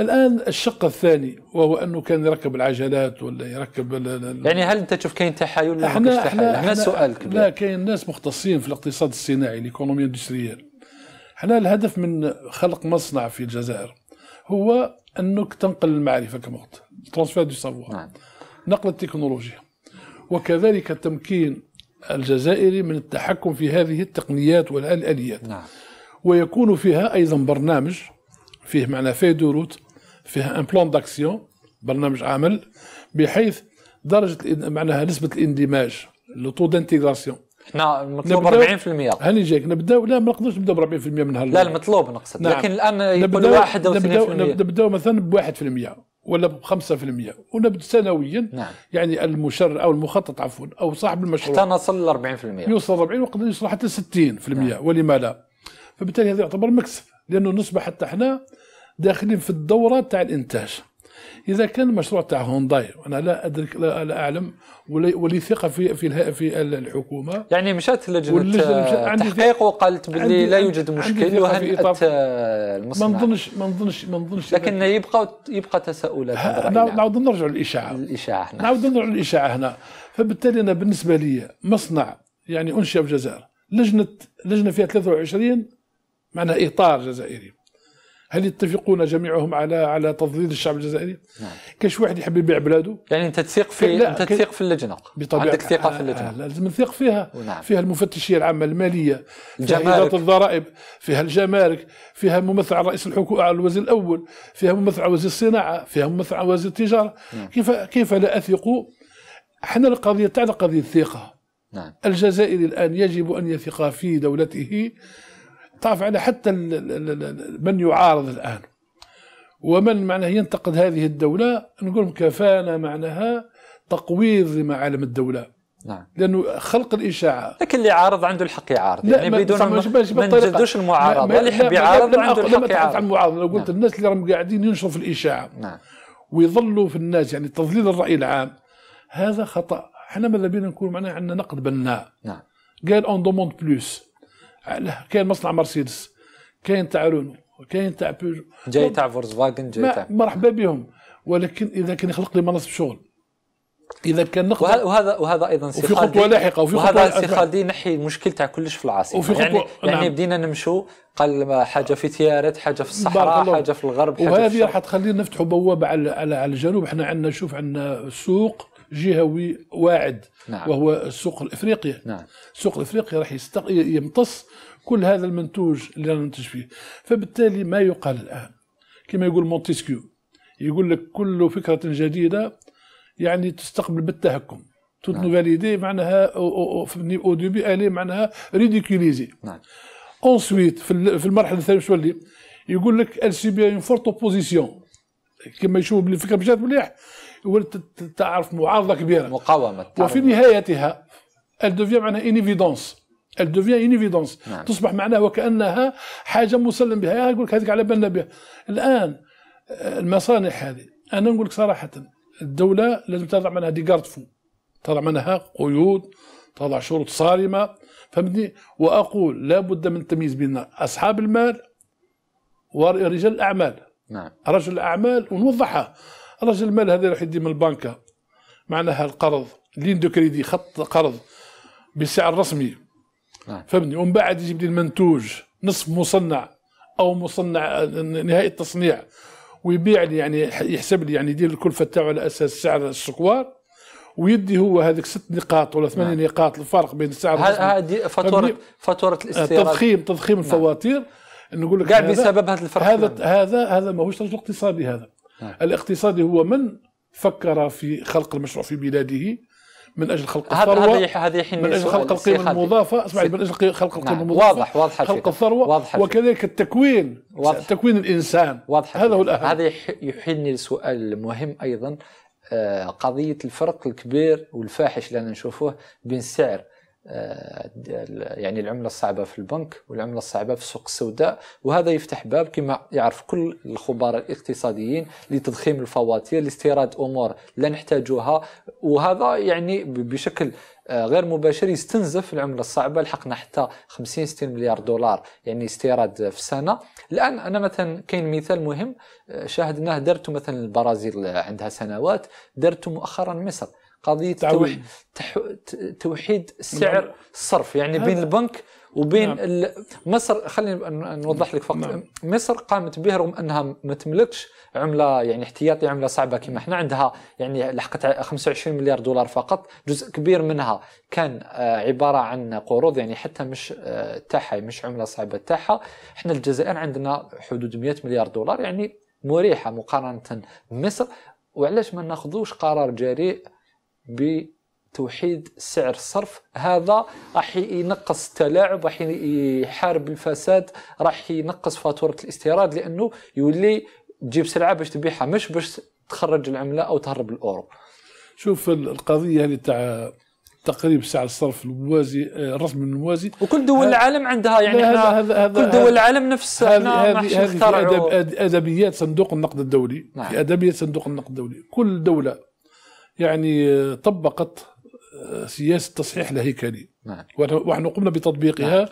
الان الشق الثاني وهو انه كان يركب العجلات ولا يركب يعني هل انت تشوف كاين تحايل ولا احنا تحايل؟ هذا سؤال كبير لا كاين ناس مختصين في الاقتصاد الصناعي ليكونومي اندستريال حنا الهدف من خلق مصنع في الجزائر هو انك تنقل المعرفه كما قلت ترانسفير دو سافوار نعم. نقل التكنولوجيا وكذلك تمكين الجزائري من التحكم في هذه التقنيات والاليات نعم. ويكون فيها ايضا برنامج فيه معنى في دو روت فيها ان بلان داكسيون برنامج عمل بحيث درجه معناها نسبه الاندماج لو تو دانتيغراسيون احنا المطلوب 40% هاني جايك نبداو لا ما نقدرش نبداو ب 40% من هال لا المطلوب نقصد نعم. لكن الان يقول واحد او نبداو نبداو مثلا ب 1% ولا ب 5% ونبدا سنويا نعم. يعني المشرع او المخطط عفوا او صاحب المشروع حتى نصل ل 40% يوصل 40 وقد يوصل حتى 60% نعم. ولما لا فبالتالي هذا يعتبر مكسب لانه نصبح حتى احنا داخلين في الدوره تاع الانتاج اذا كان المشروع تاع هونداي انا لا ادرك لا, لا اعلم ولي ثقه في في في الحكومه يعني مشات لجنه آه، تحقيق وقالت باللي لا يوجد مشكل وهنئت المصنع ما نظنش ما نظنش ما نظنش لكن يبقى يبقى تساؤلات نعاود نرجع للاشاعه الاشاعه نعاود نرجع للاشاعه هنا فبالتالي انا بالنسبه لي مصنع يعني انشئ في الجزائر لجنه لجنه فيها 23 معناها اطار جزائري هل يتفقون جميعهم على على تضليل الشعب الجزائري؟ نعم. كاش واحد يحب يبيع بلاده يعني انت تثق في انت تثق في اللجنه بطبيعه عندك ثقه في آه، اللجنه آه لازم نثق فيها نعم. فيها المفتشيه العامه الماليه فيها اداره الضرائب فيها الجمارك فيها ممثل على رئيس الحكومه على الوزير الاول فيها ممثل على وزير الصناعه فيها ممثل على وزير التجاره نعم. كيف كيف لا اثق احنا القضيه تاعنا قضيه الثقه نعم. الجزائري الان يجب ان يثق في دولته طاف على حتى من يعارض الآن ومن معناه ينتقد هذه الدولة نقول كفانا معناها تقويض لمعالم الدولة نعم لانه خلق الاشاعه لكن اللي عارض عنده الحق يعارض يعني بدون ما, نجدوش المعارضه ما اللي يحب يعارض عنده الحق يعارض عن المعارضه لو قلت نعم. الناس اللي راهم قاعدين ينشروا في الاشاعه نعم ويظلوا في الناس يعني تضليل الراي العام هذا خطا احنا ماذا بينا نكون معناها عندنا نقد بناء نعم قال اون دوموند بلوس كاين مصنع مرسيدس كاين تاع رونو كاين تاع بيجو جاي تاع فولكس فاجن جاي تاع مرحبا بهم ولكن اذا كان يخلق لي مناصب شغل اذا كان نقدر وهذا وهذا, وهذا ايضا وفي خطوه لاحقه وفي وهذا سي خالد نحي المشكل تاع كلش في العاصمه وفي يعني- خطوة يعني, نعم. يعني بدينا نمشوا قال حاجه في تيارت حاجه في الصحراء حاجه في الغرب حاجه وهذه راح تخلينا نفتحوا بوابه على على, على الجنوب احنا عندنا شوف عندنا سوق جهوي واعد نعم. وهو السوق الافريقي نعم. السوق الافريقي راح يستق... يمتص كل هذا المنتوج اللي ننتج فيه فبالتالي ما يقال الان كما يقول مونتسكيو يقول لك كل فكره جديده يعني تستقبل بالتهكم توت نعم. نوفاليدي معناها او او بي الي معناها ريديكوليزي نعم اونسويت في المرحله الثانيه شو اللي يقول لك السي بي اون فورت اوبوزيسيون كما يشوف باللي الفكره مشات مليح تعرف معارضه كبيره مقاومه وفي نهايتها الدوفيا معناها انيفيدونس الدوفيا ايفيدونس نعم. تصبح معناها وكانها حاجه مسلم بها يقول لك هذيك على بالنا بها الان المصانع هذه انا نقول لك صراحه الدوله لازم تضع منها دي فو تضع منها قيود تضع شروط صارمه فهمتني واقول لابد من التمييز بين اصحاب المال ورجال الاعمال نعم رجل الاعمال ونوضحها راجل المال هذا راح يدي من البنكه معناها القرض لين دو كريدي خط قرض بسعر رسمي نعم. فهمني ومن بعد يجيب لي المنتوج نصف مصنع او مصنع نهائي التصنيع ويبيع لي يعني يحسب لي يعني يدير الكلفه تاعو على اساس سعر السكوار ويدي هو هذيك ست نقاط ولا ثمان نعم. نقاط الفرق بين السعر هذه فاتوره فاتوره آه، الاستيراد تضخيم تضخيم نعم. الفواتير نقول لك قاعد بسبب هذا الفرق هذا هذا هذا ماهوش رجل اقتصادي هذا نعم. الاقتصادي هو من فكر في خلق المشروع في بلاده من اجل خلق الثروه هذه من اجل خلق القيمه المضافه اسمعي من اجل خلق القيمه نعم. المضافه واضح واضح خلق الثروه واضح وكذلك التكوين واضح تكوين الانسان واضح هذا هو الاهم هذا يحيلني لسؤال مهم ايضا آه، قضيه الفرق الكبير والفاحش اللي انا نشوفوه بين السعر آه، يعني العمله الصعبه في البنك والعمله الصعبه في السوق السوداء وهذا يفتح باب كما يعرف كل الخبراء الاقتصاديين لتضخيم الفواتير لاستيراد امور لا نحتاجها وهذا يعني بشكل آه، غير مباشر يستنزف العمله الصعبه لحقنا حتى 50 60 مليار دولار يعني استيراد في السنه الان انا مثلا كاين مثال مهم آه، شاهدناه درته مثلا البرازيل عندها سنوات درته مؤخرا مصر قضيه توحيد توحيد سعر الصرف نعم. يعني بين البنك وبين نعم. مصر خليني نوضح لك فقط نعم. مصر قامت به رغم انها ما تملكش عمله يعني احتياطي عمله صعبه كما احنا عندها يعني لحقت 25 مليار دولار فقط جزء كبير منها كان آه، عباره عن قروض يعني حتى مش آه، تاعها مش عمله صعبه تاعها احنا الجزائر عندنا حدود 100 مليار دولار يعني مريحه مقارنه بمصر وعلاش ما ناخذوش قرار جريء بتوحيد سعر الصرف هذا راح ينقص التلاعب راح يحارب الفساد راح ينقص فاتوره الاستيراد لانه يولي تجيب سلعه باش تبيعها مش باش تخرج العمله او تهرب الاورو شوف القضيه اللي تاع تقريب سعر الصرف الموازي الرسم آه، الموازي وكل دول العالم عندها يعني احنا هذا هذا كل دول العالم نفس احنا هذه أدب ادبيات صندوق النقد الدولي نعم. ادبيات صندوق النقد الدولي كل دوله يعني آه، طبقت آه، سياسه تصحيح الهيكلي نعم. ونحن قمنا بتطبيقها نعم.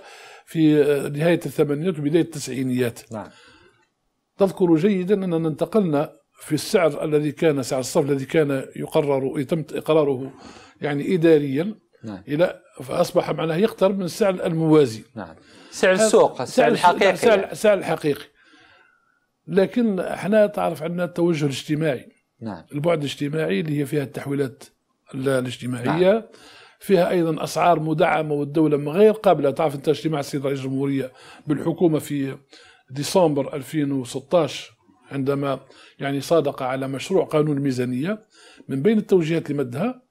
في آه، نهايه الثمانينات وبدايه التسعينيات نعم. تذكر جيدا اننا انتقلنا في السعر الذي كان سعر الصرف الذي كان يقرر يتم اقراره يعني اداريا نعم. الى فاصبح معناه يقترب من السعر الموازي نعم سعر السوق يعني. السعر الحقيقي سعر, سعر الحقيقي لكن احنا تعرف عندنا التوجه الاجتماعي نعم. البعد الاجتماعي اللي هي فيها التحويلات الاجتماعية نعم. فيها ايضا اسعار مدعمه والدوله غير قابله تعرف انت اجتماع السيد رئيس الجمهوريه بالحكومه في ديسمبر 2016 عندما يعني صادق على مشروع قانون الميزانيه من بين التوجيهات اللي مدها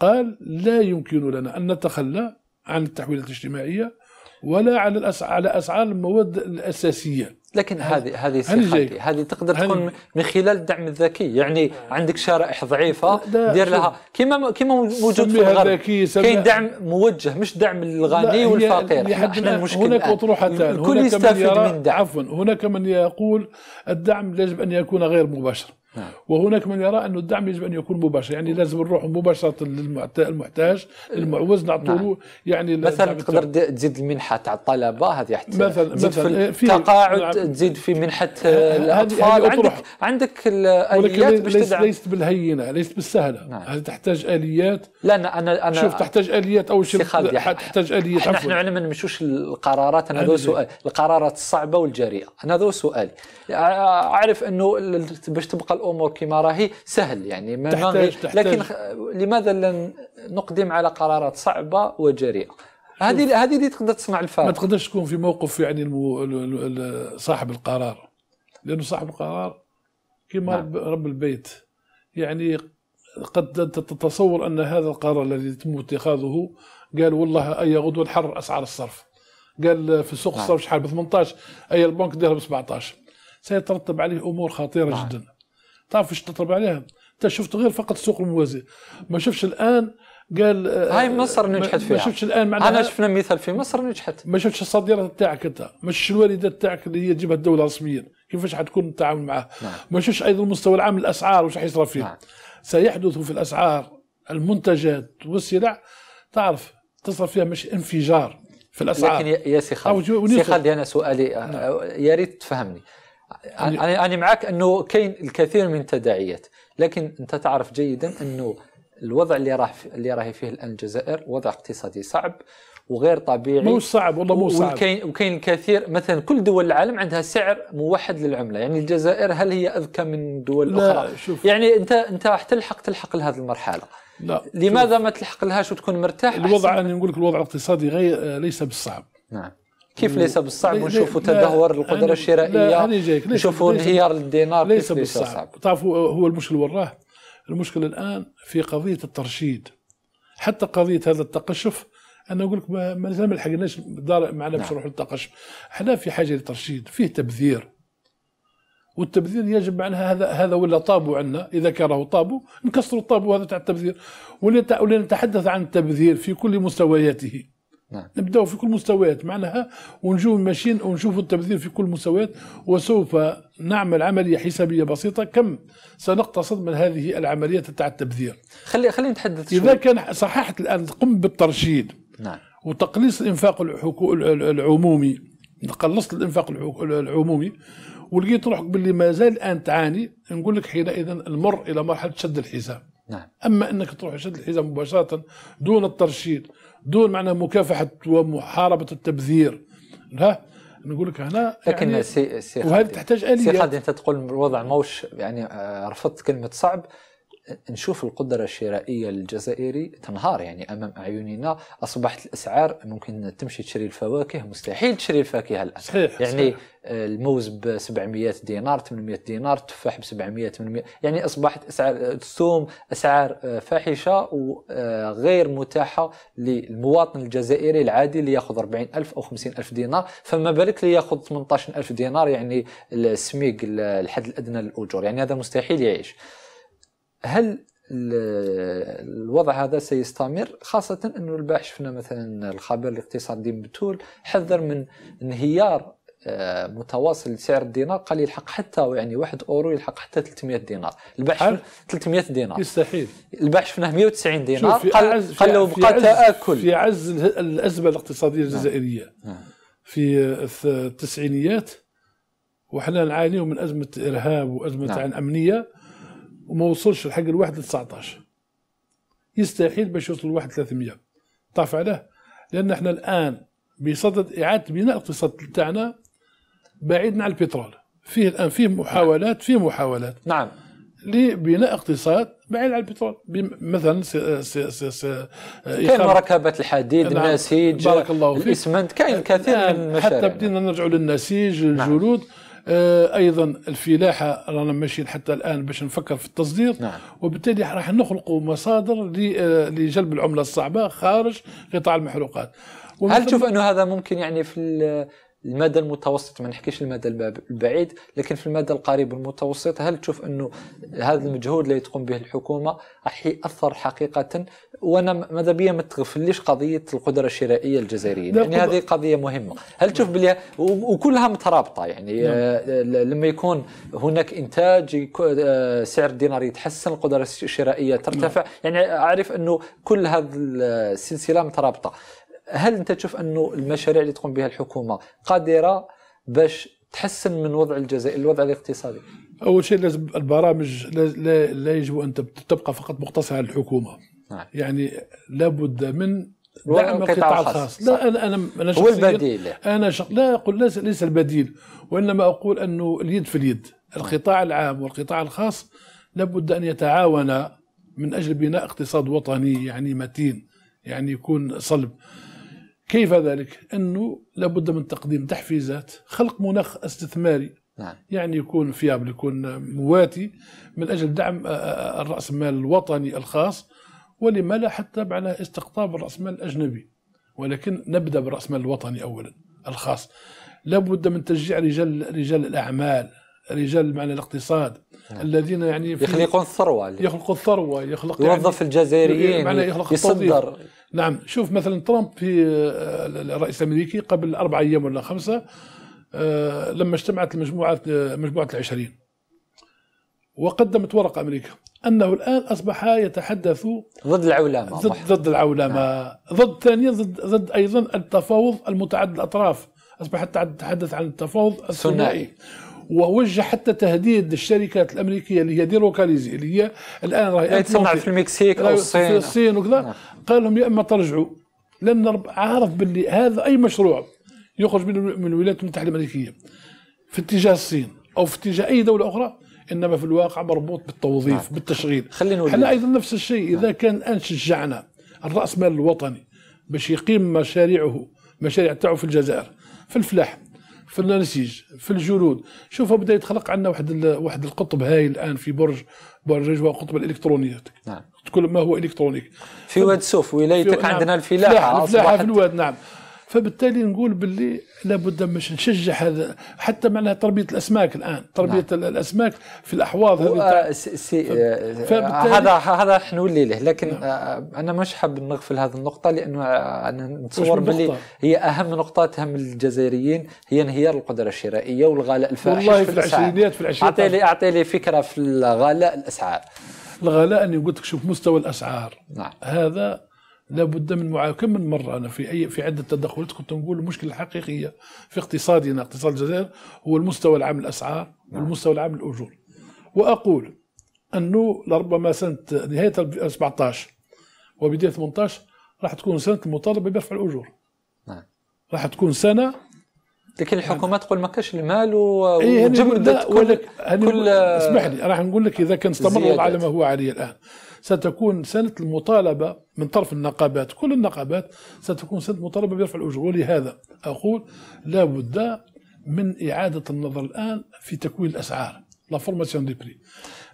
قال لا يمكن لنا ان نتخلى عن التحويلات الاجتماعيه ولا على على اسعار المواد الاساسيه لكن هذه هذه سيخالتي هذه تقدر تكون من خلال الدعم الذكي يعني عندك شرائح ضعيفه دير لها كما كما موجود في الغرب كاين دعم موجه مش دعم للغني والفقير احنا المشكل هناك اطروحتان الكل يستفيد من دعم عفوا هناك من يقول الدعم يجب ان يكون غير مباشر نعم. وهناك من يرى أن الدعم يجب أن يكون مباشر يعني لازم نروح مباشرة للمحتاج المعوز نعطوا نعم. يعني مثلا تقدر تزيد المنحة تاع الطلبة هذه يحتاج مثلا تزيد مثلا في التقاعد نعم. تزيد في منحة الأطفال هذه عندك عندك الآليات باش تدعم ليست بالهينة ليست بالسهلة نعم. هذه تحتاج آليات لا أنا أنا, أنا شوف تحتاج آليات أول شيء تحتاج آليات احنا عفوا. ما نمشوش القرارات أنا ذو سؤال القرارات الصعبة والجريئة أنا ذو سؤالي أعرف أنه باش تبقى الامور كما راهي سهل يعني ما تحتاج تحتاج لكن لماذا لا نقدم على قرارات صعبه وجريئه هذه هذه اللي تقدر تصنع الفارق ما تقدرش تكون في موقف يعني المو... صاحب القرار لانه صاحب القرار كما نعم. رب البيت يعني قد تتصور ان هذا القرار الذي يتم اتخاذه قال والله اي غدوه نحرر اسعار الصرف قال في سوق نعم. الصرف شحال ب 18 اي البنك ديرها ب 17 سيترتب عليه امور خطيره نعم. جدا تعرف ايش تطلب عليها انت شفت غير فقط السوق الموازي ما شفتش الان قال آه، هاي مصر نجحت فيها ما شفتش الان معناها انا شفنا مثال في مصر نجحت ما شفتش الصادرات تاعك انت ما شفتش الواردات تاعك اللي هي تجيبها الدوله رسميا كيفاش حتكون التعامل معها نعم. ما شفتش ايضا المستوى العام الاسعار وش حيصرف فيه نعم. سيحدث في الاسعار المنتجات والسلع تعرف تصرف فيها مش انفجار في الاسعار لكن يا سي خالد سي خالد انا سؤالي نعم. آه، يا ريت تفهمني انا انا معك انه كاين الكثير من التداعيات لكن انت تعرف جيدا انه الوضع اللي راه اللي راهي فيه الان الجزائر وضع اقتصادي صعب وغير طبيعي مو صعب والله مو صعب وكاين وكاين الكثير مثلا كل دول العالم عندها سعر موحد للعمله يعني الجزائر هل هي اذكى من دول لا اخرى شوف. يعني انت انت راح تلحق تلحق لهذه المرحله لا لماذا شوف. ما تلحق لهاش وتكون مرتاح الوضع انا نقول لك الوضع الاقتصادي غير ليس بالصعب نعم كيف ليس بالصعب ونشوفوا تدهور القدره الشرائيه نشوفوا انهيار الدينار ليس بالصعب تعرفوا هو المشكل وراه المشكل الان في قضيه الترشيد حتى قضيه هذا التقشف انا اقول لك ما مازال ما لحقناش دار معنا باش نعم. نروحوا للتقشف احنا في حاجه للترشيد فيه تبذير والتبذير يجب معناها هذا هذا ولا طابو عندنا اذا كانه طابو نكسروا الطابو هذا تاع التبذير ولنتحدث عن التبذير في كل مستوياته نعم. نبداو في كل المستويات معناها ونجوا ماشيين ونشوف التبذير في كل المستويات وسوف نعمل عمليه حسابيه بسيطه كم سنقتصد من هذه العمليه تاع التبذير خلي خلينا نتحدث اذا كان صححت الان قم بالترشيد نعم وتقليص الانفاق العمومي قلصت الانفاق العمومي ولقيت روحك باللي ما زال الان تعاني نقول لك حينئذ المر الى مرحله شد الحزام نعم. اما انك تروح شد الحزام مباشره دون الترشيد دون معناها مكافحه ومحاربه التبذير ها نقول لك هنا لكن يعني سي سي وهذه تحتاج اليه سي خالد انت تقول الوضع موش يعني آه، رفضت كلمه صعب نشوف القدرة الشرائية للجزائري تنهار يعني أمام أعيننا أصبحت الأسعار ممكن تمشي تشري الفواكه مستحيل تشري الفاكهة الآن صحيح يعني صحيح. الموز ب 700 دينار 800 دينار التفاح ب 700 800 يعني أصبحت أسعار الثوم أسعار آه، فاحشة وغير آه، متاحة للمواطن الجزائري العادي اللي ياخذ 40000 أو 50000 دينار فما بالك اللي ياخذ 18000 دينار يعني السميق الحد الأدنى للأجور يعني هذا مستحيل يعيش هل الوضع هذا سيستمر خاصة أنه الباحث شفنا مثلا الخبير الاقتصادي بتول حذر من انهيار آه، متواصل لسعر الدينار قال يلحق حتى يعني واحد اورو يلحق حتى 300 دينار الباع 300 دينار يستحيل الباع شفناه 190 دينار قال قال لو بقى تاكل في عز الازمه الاقتصاديه نعم. الجزائريه نعم. في التسعينيات وحنا نعانيو من ازمه ارهاب وازمه نعم. امنيه وما وصلش لحق الواحد ل 19 يستحيل باش يوصل لواحد 300 طاف عليه لان احنا الان بصدد اعاده بناء الاقتصاد تاعنا بعيدنا عن البترول فيه الان فيه محاولات فيه محاولات نعم لبناء اقتصاد بعيد عن البترول مثلا سي سي سي سي كاين مركبه الحديد نعم. النسيج بارك الله فيك الاسمنت كاين كثير من المشاريع حتى بدينا نرجعوا للنسيج الجلود نعم. آه، ايضا الفلاحه رانا ماشيين حتى الان باش نفكر في التصدير نعم. وبالتالي راح نخلقوا مصادر آه، لجلب العمله الصعبه خارج قطاع المحروقات هل تشوف انه هذا ممكن يعني في المدى المتوسط ما نحكيش المدى البعيد لكن في المدى القريب والمتوسط هل تشوف انه هذا المجهود اللي تقوم به الحكومه راح ياثر حقيقه وانا ماذا بيا ما تغفليش قضيه القدره الشرائيه الجزائريه يعني هذه قضيه مهمه هل تشوف بلي وكلها مترابطه يعني نعم. آه، لما يكون هناك انتاج آه، سعر الدينار يتحسن القدره الشرائيه ترتفع نعم. يعني اعرف انه كل هذه السلسله مترابطه هل انت تشوف انه المشاريع اللي تقوم بها الحكومه قادره باش تحسن من وضع الجزائر الوضع الاقتصادي اول شيء لازم البرامج لا, لا يجب ان تبقى فقط مقتصره على الحكومه نعم. يعني لابد من دعم القطاع الخاص لا انا انا انا هو البديل انا شخ... لا اقول ليس, ليس البديل وانما اقول انه اليد في اليد القطاع العام والقطاع الخاص لابد ان يتعاون من اجل بناء اقتصاد وطني يعني متين يعني يكون صلب كيف ذلك؟ أنه لابد من تقديم تحفيزات خلق مناخ استثماري نعم. يعني يكون فيابل يكون مواتي من أجل دعم الرأس آه، آه، المال الوطني الخاص ولما لا حتى على استقطاب الرأس المال الأجنبي ولكن نبدأ بالرأس المال الوطني أولا الخاص لابد من تشجيع رجال رجال الأعمال رجال معنى الاقتصاد نعم. الذين يعني يخلقون الثروه يخلقون الثروه يخلق يوظف يعني الجزائريين يخلق يصدر التوظيف. نعم شوف مثلا ترامب في آه، الرئيس الامريكي قبل اربع ايام ولا خمسه آه، لما اجتمعت المجموعه آه، مجموعه العشرين وقدمت ورقه امريكا انه الان اصبح يتحدث ضد العولمه ضد ضد العولمه نعم. ضد ثانيا ضد ضد ايضا التفاوض المتعدد الاطراف اصبح يتحدث عن التفاوض الثنائي ووجه حتى تهديد الشركات الامريكيه اللي هي ديلوكاليزي اللي هي الان راهي تصنع في المكسيك او الصين في الصين وكذا نعم. قال لهم يا اما ترجعوا لان عارف باللي هذا اي مشروع يخرج من الولايات المتحده الامريكيه في اتجاه الصين او في اتجاه اي دوله اخرى انما في الواقع مربوط بالتوظيف نعم. بالتشغيل خلينا احنا ايضا نفس الشيء اذا نعم. كان الان شجعنا الراس مال الوطني باش يقيم مشاريعه مشاريع تاعو في الجزائر في الفلاح في النسيج في الجلود شوفوا بدا يتخلق عندنا واحد ال... واحد القطب هاي الان في برج برج هو قطب الالكترونيات نعم كل ما هو الكترونيك في واد سوف ولايتك عندنا نعم. الفلاحه الفلاحه في الواد نعم فبالتالي نقول باللي لابد مش نشجع هذا حتى معناها تربيه الاسماك الان تربيه نعم. الاسماك في الاحواض هذه آه، هذا هذا حنولي له لكن نعم. آه، انا مش حاب نغفل هذه النقطه لانه آه، انا نتصور باللي هي اهم نقطه تهم الجزائريين هي انهيار القدره الشرائيه والغلاء الفاحش والله في, في العشرينيات في العشرينيات اعطي لي اعطي لي فكره في الغلاء الاسعار الغلاء اني قلت لك شوف مستوى الاسعار نعم. هذا لابد من معاكم كم من مره انا في اي في عده تدخلات كنت نقول المشكله الحقيقيه في اقتصادنا اقتصاد الجزائر هو المستوى العام الاسعار نعم. والمستوى العام الاجور واقول انه لربما سنه نهايه 17 وبدايه 18 راح تكون سنه المطالبه برفع الاجور نعم راح تكون سنه لكن يعني الحكومه تقول ما كاش المال إيه، وجبدت كل, كل اسمح لي راح نقول لك اذا كان استمر على ما هو عليه الان ستكون سنة المطالبة من طرف النقابات كل النقابات ستكون سنة مطالبة برفع الأجور ولهذا أقول لا بد من إعادة النظر الآن في تكوين الأسعار لا فورماسيون دي بري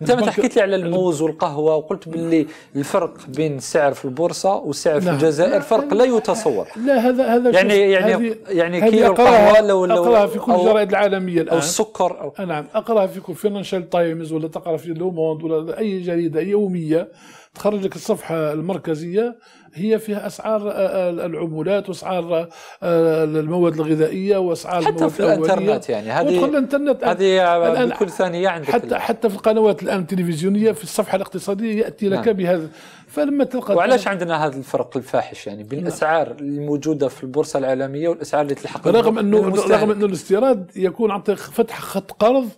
انت ما حكيت لي على الموز والقهوه وقلت باللي الفرق بين السعر في البورصه والسعر في الجزائر فرق لا يتصور لا هذا هذا يعني يعني يعني كي كيلو القهوه لو لو اقراها في كل الجرائد العالميه الان او السكر أو نعم اقراها في كل فينانشال تايمز ولا تقرا في لو موند ولا اي جريده يوميه تخرج لك الصفحه المركزيه هي فيها اسعار آه، آه، العمولات واسعار آه، المواد الغذائيه واسعار حتى في الانترنت يعني هذه الانترنت هذه الآن بكل ثانيه عندك حتى حتى في القنوات الان التلفزيونيه في الصفحه الاقتصاديه ياتي لك نعم. بهذا فلما تلقى وعلاش عندنا هذا الفرق الفاحش يعني بين نعم. الاسعار الموجوده في البورصه العالميه والاسعار اللي تلحق رغم انه رغم انه الاستيراد يكون عن طريق فتح خط قرض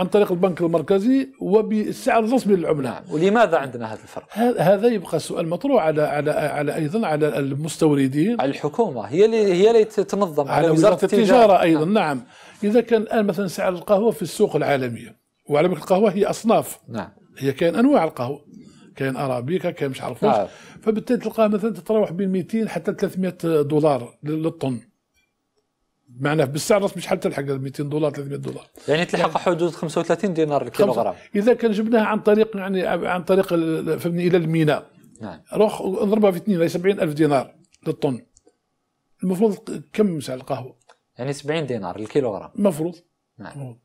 عن طريق البنك المركزي وبالسعر الرسمي للعمله ولماذا عندنا هذا الفرق هذا يبقى سؤال مطروح على على على ايضا على المستوردين على الحكومه هي اللي هي اللي تنظم على, على وزاره التجاره, التجارة ايضا نعم. نعم اذا كان الان مثلا سعر القهوه في السوق العالميه وعلى بالك القهوه هي اصناف نعم هي كاين انواع القهوه كاين ارابيكا كاين مش عارف نعم. فبالتالي تلقاها مثلا تتراوح بين 200 حتى 300 دولار للطن بمعنى بالسعر الرسمي شحال تلحق 200 دولار 300 دولار يعني تلحق يعني حدود 35 دينار الكيلوغرام اذا كان جبناها عن طريق يعني عن طريق فهمني الى الميناء نعم روح اضربها في اثنين 70 الف دينار للطن المفروض كم سعر القهوه؟ يعني 70 دينار الكيلوغرام المفروض نعم المفروض.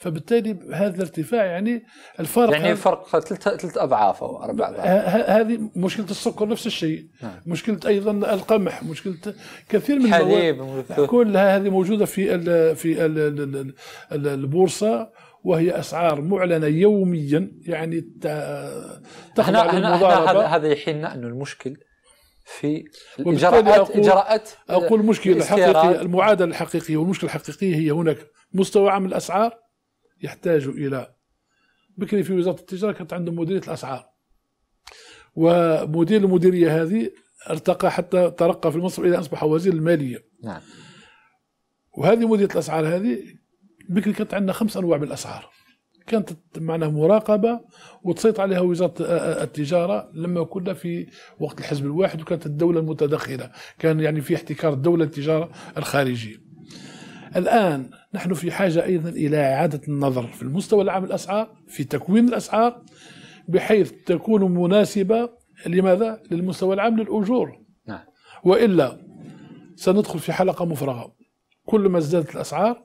فبالتالي هذا الارتفاع يعني الفارق يعني فرق ثلاث اضعاف او اربع اضعاف هذه مشكله السكر نفس الشيء نعم. مشكله ايضا القمح مشكله كثير من الحليب كلها هذه موجوده في ال في ال البورصه وهي اسعار معلنه يوميا يعني تخضع للمضاربه هذا يحيلنا انه المشكل في الاجراءات اجراءات اقول المشكله الحقيقيه المعادله الحقيقيه والمشكله الحقيقيه هي هناك مستوى عام الاسعار يحتاج الى بكري في وزاره التجاره كانت عندهم مديريه الاسعار ومدير المديريه هذه ارتقى حتى ترقى في المنصب الى ان اصبح وزير الماليه نعم وهذه مديريه الاسعار هذه بكري كانت عندنا خمس انواع من الاسعار كانت معناها مراقبه وتسيطر عليها وزاره التجاره لما كنا في وقت الحزب الواحد وكانت الدوله المتدخله كان يعني في احتكار الدوله التجاره الخارجيه الآن نحن في حاجة أيضا إلى إعادة النظر في المستوى العام الأسعار في تكوين الأسعار بحيث تكون مناسبة لماذا؟ للمستوى العام للأجور نعم. وإلا سندخل في حلقة مفرغة كل ما ازدادت الأسعار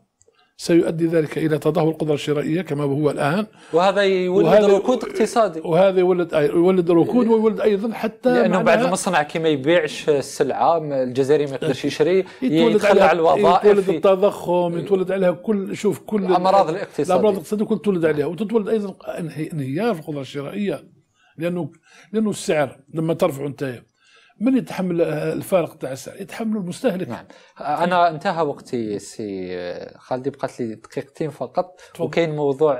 سيؤدي ذلك الى تدهور القدره الشرائيه كما هو الان وهذا يولد وهذا ركود اقتصادي وهذا يولد يولد ركود ويولد ايضا حتى لانه بعد المصنع كي ما يبيعش السلعه الجزائري ما يقدرش إيه. يشري يتخلى على إيه، الوظائف يتولد التضخم إيه. يتولد عليها كل شوف كل الامراض الاقتصاديه الامراض الاقتصاديه كل تولد عليها وتتولد ايضا انهيار القدره الشرائيه لانه لانه السعر لما ترفعه انت من يتحمل الفارق تاع السعر يتحمله المستهلك نعم. انا انتهى وقتي سي خالدي بقات لي دقيقتين فقط وكاين موضوع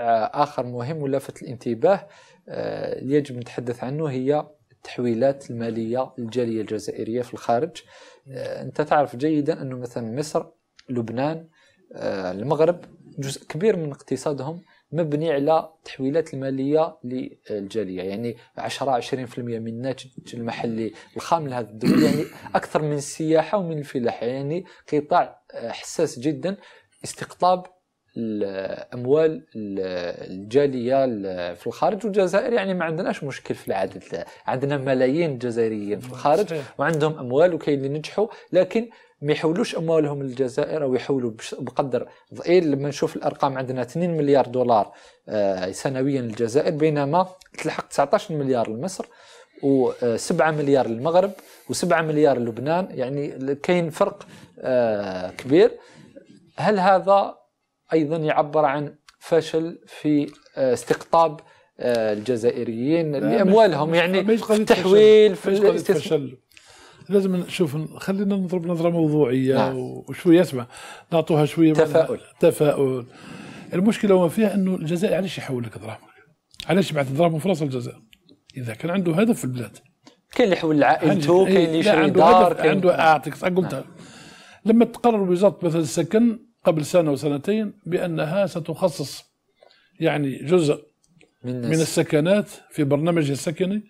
اخر مهم ولفت الانتباه آه، يجب نتحدث عنه هي التحويلات الماليه الجاليه الجزائريه في الخارج آه، انت تعرف جيدا انه مثلا مصر لبنان آه، المغرب جزء كبير من اقتصادهم مبني على التحويلات الماليه للجاليه يعني 10 20% من الناتج المحلي الخام لهذا الدول يعني اكثر من السياحه ومن الفلاحه يعني قطاع آه، حساس جدا استقطاب الاموال الجاليه في الخارج والجزائر يعني ما عندناش مشكل في العدد عندنا ملايين الجزائريين في الخارج وعندهم اموال وكاين اللي نجحوا لكن ما يحولوش اموالهم للجزائر او يحولوا بقدر ضئيل لما نشوف الارقام عندنا 2 مليار دولار آه، سنويا للجزائر بينما تلحق 19 مليار لمصر و7 آه، مليار للمغرب و7 مليار لبنان يعني كاين فرق آه، كبير هل هذا ايضا يعبر عن فشل في آه، استقطاب آه، الجزائريين لاموالهم يعني في التحويل في الاستثمار لازم نشوف خلينا نضرب نظره موضوعيه نعم. وشويه اسمع نعطوها شويه تفاؤل تفاؤل المشكله وما فيها انه الجزائر علاش يحول لك دراهمك؟ علاش يبعث دراهمه في راس الجزائر؟ اذا كان عنده هدف في البلاد كاين اللي يحول لعائلته إيه، كاين اللي يشري دار عنده, عنده نعم. اعطيك قلتها نعم. لما تقرر وزاره مثلا السكن قبل سنه وسنتين بانها ستخصص يعني جزء من, من السكنات في برنامجها السكني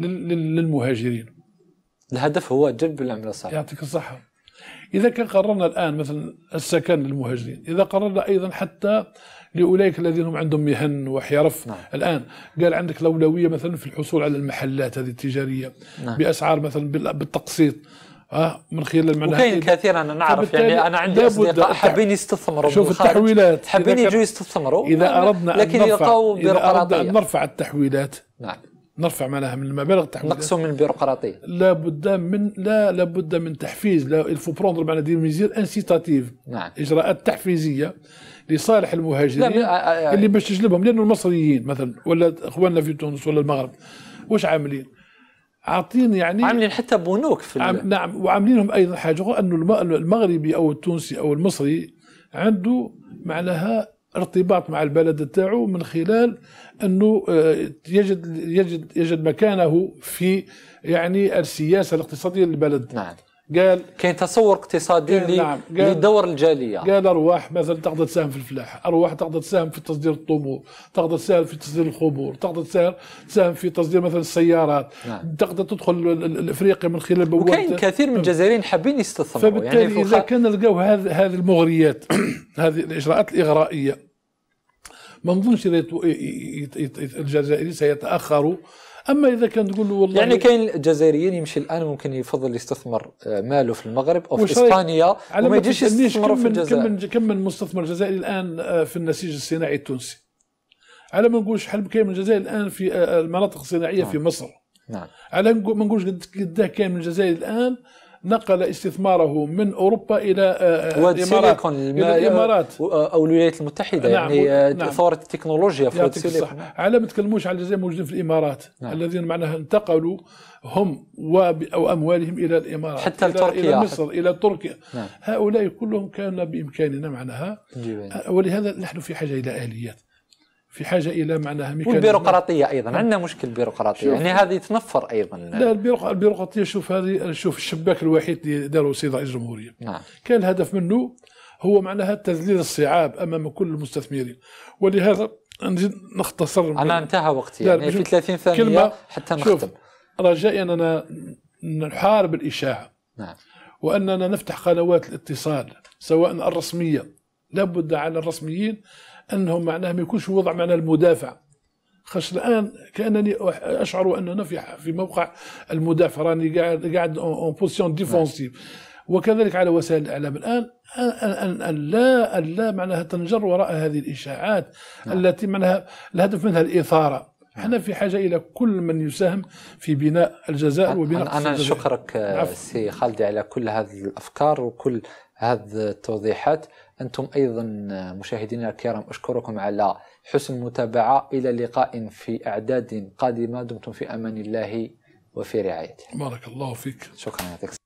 للمهاجرين الهدف هو جلب العمله الصالح يعطيك الصحه اذا كان قررنا الان مثلا السكن للمهاجرين اذا قررنا ايضا حتى لاولئك الذين هم عندهم مهن وحرف نعم. الان قال عندك الاولويه مثلا في الحصول على المحلات هذه التجاريه نعم. باسعار مثلا بالتقسيط آه من خلال معناها وكاين كثير انا نعرف يعني انا عندي اصدقاء حابين يستثمروا شوف التحويلات حابين يجوا يستثمروا إذا, نعم، اردنا لكن يلقوا بيروقراطيه ان نرفع التحويلات نعم نرفع معناها من المبالغ التحويلات نقصوا من البيروقراطيه لابد من لا لابد من تحفيز لا الفو بروندر معناها دي ميزير انسيتاتيف نعم اجراءات تحفيزيه لصالح المهاجرين لا آه، آه، اللي آه. باش تجلبهم لانه المصريين مثلا ولا اخواننا في تونس ولا المغرب واش عاملين؟ عاطين يعني عاملين حتى بنوك في عم نعم وعاملينهم ايضا حاجه اخرى انه المغربي او التونسي او المصري عنده معناها ارتباط مع البلد تاعو من خلال انه آه، يجد يجد يجد مكانه في يعني السياسه الاقتصاديه للبلد نعم قال كاين تصور اقتصادي نعم. لدور الجاليه قال ارواح مثلا تقدر تساهم في الفلاح ارواح تقدر تساهم في تصدير الطمور تقدر تساهم في تصدير الخمور تقدر تساهم تساهم في تصدير مثلا السيارات نعم. تقدر تدخل الافريقيا من خلال بوابه وكاين كثير من الجزائريين حابين يستثمروا يعني فبالتالي يعني اذا كان لقاو هذه هذه المغريات هذه الاجراءات الاغرائيه ما نظنش الجزائري سيتاخر اما اذا كان تقول والله يعني كاين الجزائريين يمشي الان ممكن يفضل يستثمر آه، ماله في المغرب او في اسبانيا وما يجيش يستثمر في الجزائر كم من كم من مستثمر جزائري الان آه، في النسيج الصناعي التونسي على ما نقولش حلب كاين من الجزائر الان في آه، المناطق الصناعيه نعم. في مصر نعم على ما نقولش قد كاين من الجزائر الان نقل استثماره من اوروبا الى آه، آه، الامارات الى الامارات او الولايات المتحده نعم يعني آه، نعم ثوره التكنولوجيا في يعطيك الصحه على ما تكلموش على الجزائر موجودين في الامارات نعم الذين معناها انتقلوا هم واموالهم الى الامارات حتى الى, إلى مصر حتى. الى تركيا نعم. هؤلاء كلهم كان بامكاننا معناها ولهذا نحن في حاجه الى اليات في حاجه الى معناها والبيروقراطيه ايضا نعم. عندنا مشكل بيروقراطي يعني هذه تنفر ايضا لا البيروقراطيه شوف هذه شوف الشباك الوحيد اللي داروا سيد رئيس الجمهوريه نعم. كان الهدف منه هو معناها تذليل الصعاب امام كل المستثمرين ولهذا نختصر انا انتهى وقتي يعني في 30 ثانيه كلمة حتى نختم رجائي اننا نحارب الاشاعه نعم واننا نفتح قنوات الاتصال سواء الرسميه لابد على الرسميين انهم معناها ما يكونش وضع معناه المدافع خاص الان كانني اشعر اننا في في موقع المدافع راني قاعد قاعد اون بوزيسيون ديفونسيف وكذلك على وسائل الاعلام الان ان لا ان لا معناها تنجر وراء هذه الاشاعات نعم. التي معناها الهدف منها الاثاره نعم. احنا في حاجه الى كل من يساهم في بناء الجزائر وبناء انا شكرك سي خالدي على كل هذه الافكار وكل هذه التوضيحات أنتم أيضا مشاهدينا الكرام أشكركم على حسن المتابعة إلى لقاء في أعداد قادمة دمتم في أمان الله وفي رعايته بارك الله فيك شكرا يعطيك